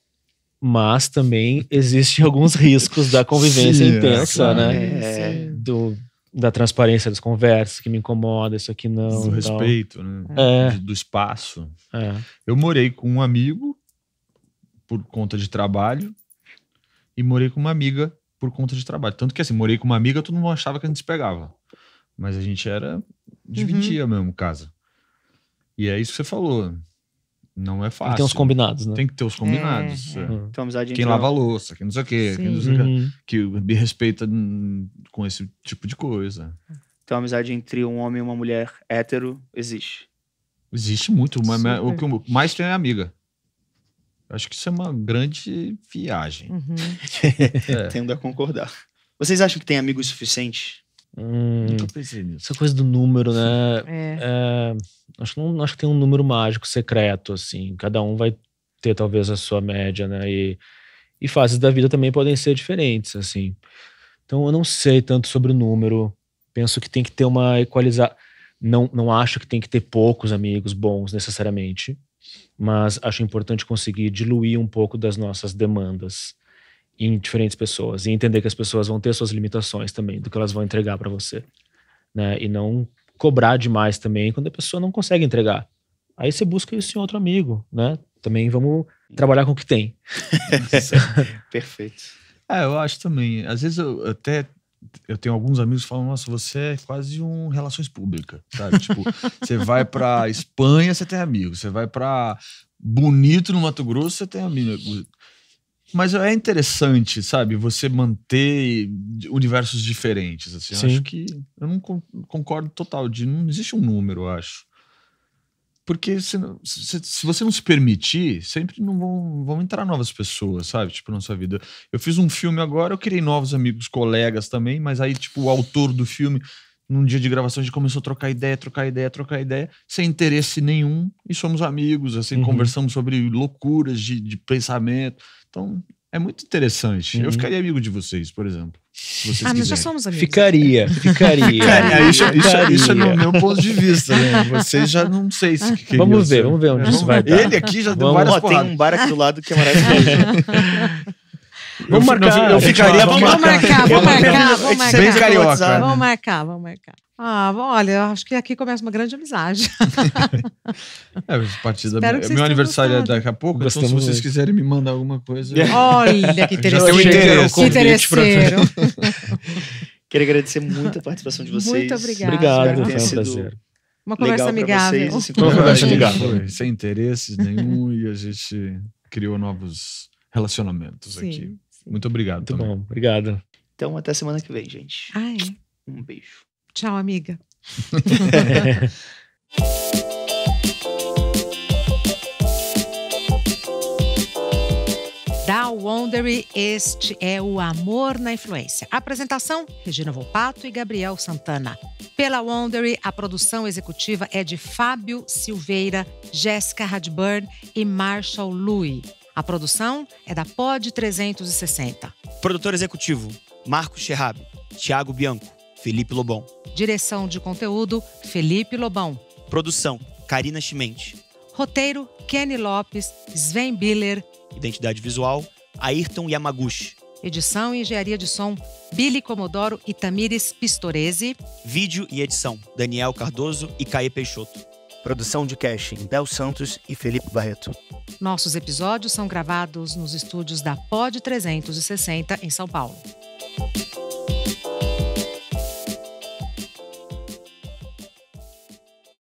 S4: mas também existem alguns riscos da convivência sim, intensa, é, claro. né? É, do da transparência das conversas, que me incomoda, isso aqui não. Do respeito, né? É. Do, espaço. É. Eu morei com um amigo
S3: por conta de trabalho e morei com uma amiga por conta de trabalho. Tanto que assim, morei com uma amiga, todo mundo achava que a gente se pegava. Mas a gente era. dividia uhum. mesmo casa. E é isso que você falou não é fácil. Tem que ter os combinados, né? Tem que ter os combinados. É, é. é. Então, amizade quem lava a louça, quem não sei o quê, quem não sei uhum. que, me respeita com esse tipo de coisa.
S2: Então, amizade entre um homem e uma mulher hétero
S3: existe. Existe muito. o que mais tem é amiga. Acho que isso é uma grande viagem. Uhum. é. Tendo a concordar. Vocês acham que
S2: tem amigos suficiente
S4: Hum, pensei nisso. Essa coisa do número, né? É. É, acho, não, acho que tem um número mágico, secreto, assim. Cada um vai ter talvez a sua média, né? E, e fases da vida também podem ser diferentes, assim. Então eu não sei tanto sobre o número. Penso que tem que ter uma equalizar. Não, não acho que tem que ter poucos amigos bons necessariamente, mas acho importante conseguir diluir um pouco das nossas demandas em diferentes pessoas e entender que as pessoas vão ter suas limitações também do que elas vão entregar para você, né? E não cobrar demais também quando a pessoa não consegue entregar. Aí você busca esse outro amigo, né? Também vamos trabalhar com o que tem. Perfeito. É, eu acho também. Às vezes eu até
S3: eu tenho alguns amigos que falam, nossa, você é quase um relações públicas, sabe? tipo, você vai para Espanha, você tem amigos. Você vai para bonito no Mato Grosso, você tem amigos. Mas é interessante, sabe? Você manter universos diferentes. Assim. Sim. Eu acho que. Eu não concordo total. De, não existe um número, eu acho. Porque se, se, se você não se permitir, sempre não vão, vão entrar novas pessoas, sabe? Tipo, na sua vida. Eu fiz um filme agora, eu criei novos amigos, colegas também, mas aí, tipo, o autor do filme num dia de gravação a gente começou a trocar ideia, trocar ideia, trocar ideia, sem interesse nenhum, e somos amigos, assim, uhum. conversamos sobre loucuras de, de, pensamento. Então, é muito interessante. Uhum. Eu ficaria amigo de vocês, por exemplo. Vocês ah, mas já somos amigos. Ficaria, ficaria. ficaria. Isso, ah, isso, isso, é no é, é meu ponto de vista, né? Vocês já não sei se ah. que Vamos ver, ser. vamos ver onde é, isso vai dar. Tá. Ele aqui já vamos, deu várias Tem um bar aqui do lado que é
S1: maravilhoso. Vamos marcar. Eu ficaria. Vamos marcar, vamos marcar, vamos marcar. Vamos marcar, vamos marcar. Ah, olha, acho que aqui começa uma grande amizade. é, minha, meu
S3: aniversário é gostado. é daqui a pouco, então se vocês quiserem me mandar alguma coisa.
S4: Olha, que interessante. Interesse. Que interesseiro.
S2: Queria agradecer muito a participação de vocês. Muito obrigada. Obrigado, foi um prazer.
S4: Uma conversa amigável. Vocês,
S1: uma conversa amigável.
S3: Sem interesses nenhum e a gente criou novos relacionamentos sim, aqui. Sim. Muito obrigado. Muito também. bom, obrigado. Então, até semana que vem, gente. Ai. Um
S1: beijo. Tchau, amiga. da Wondery, este é o Amor na Influência. Apresentação: Regina Volpato e Gabriel Santana. Pela Wondery, a produção executiva é de Fábio Silveira, Jéssica Radburn e Marshall Louis. A produção é da Pod 360.
S2: Produtor executivo: Marcos Scherabi, Thiago Bianco, Felipe Lobão.
S1: Direção de conteúdo: Felipe Lobão.
S2: Produção: Karina Chimente.
S1: Roteiro: Kenny Lopes, Sven Biller.
S2: Identidade visual: Ayrton Yamaguchi.
S1: Edição e engenharia de som: Billy Comodoro
S2: e Tamires Pistorese. Vídeo e edição: Daniel Cardoso e Caê Peixoto. Produção de casting Bel Santos e Felipe Barreto.
S1: Nossos episódios são gravados nos estúdios da Pod 360 em São Paulo.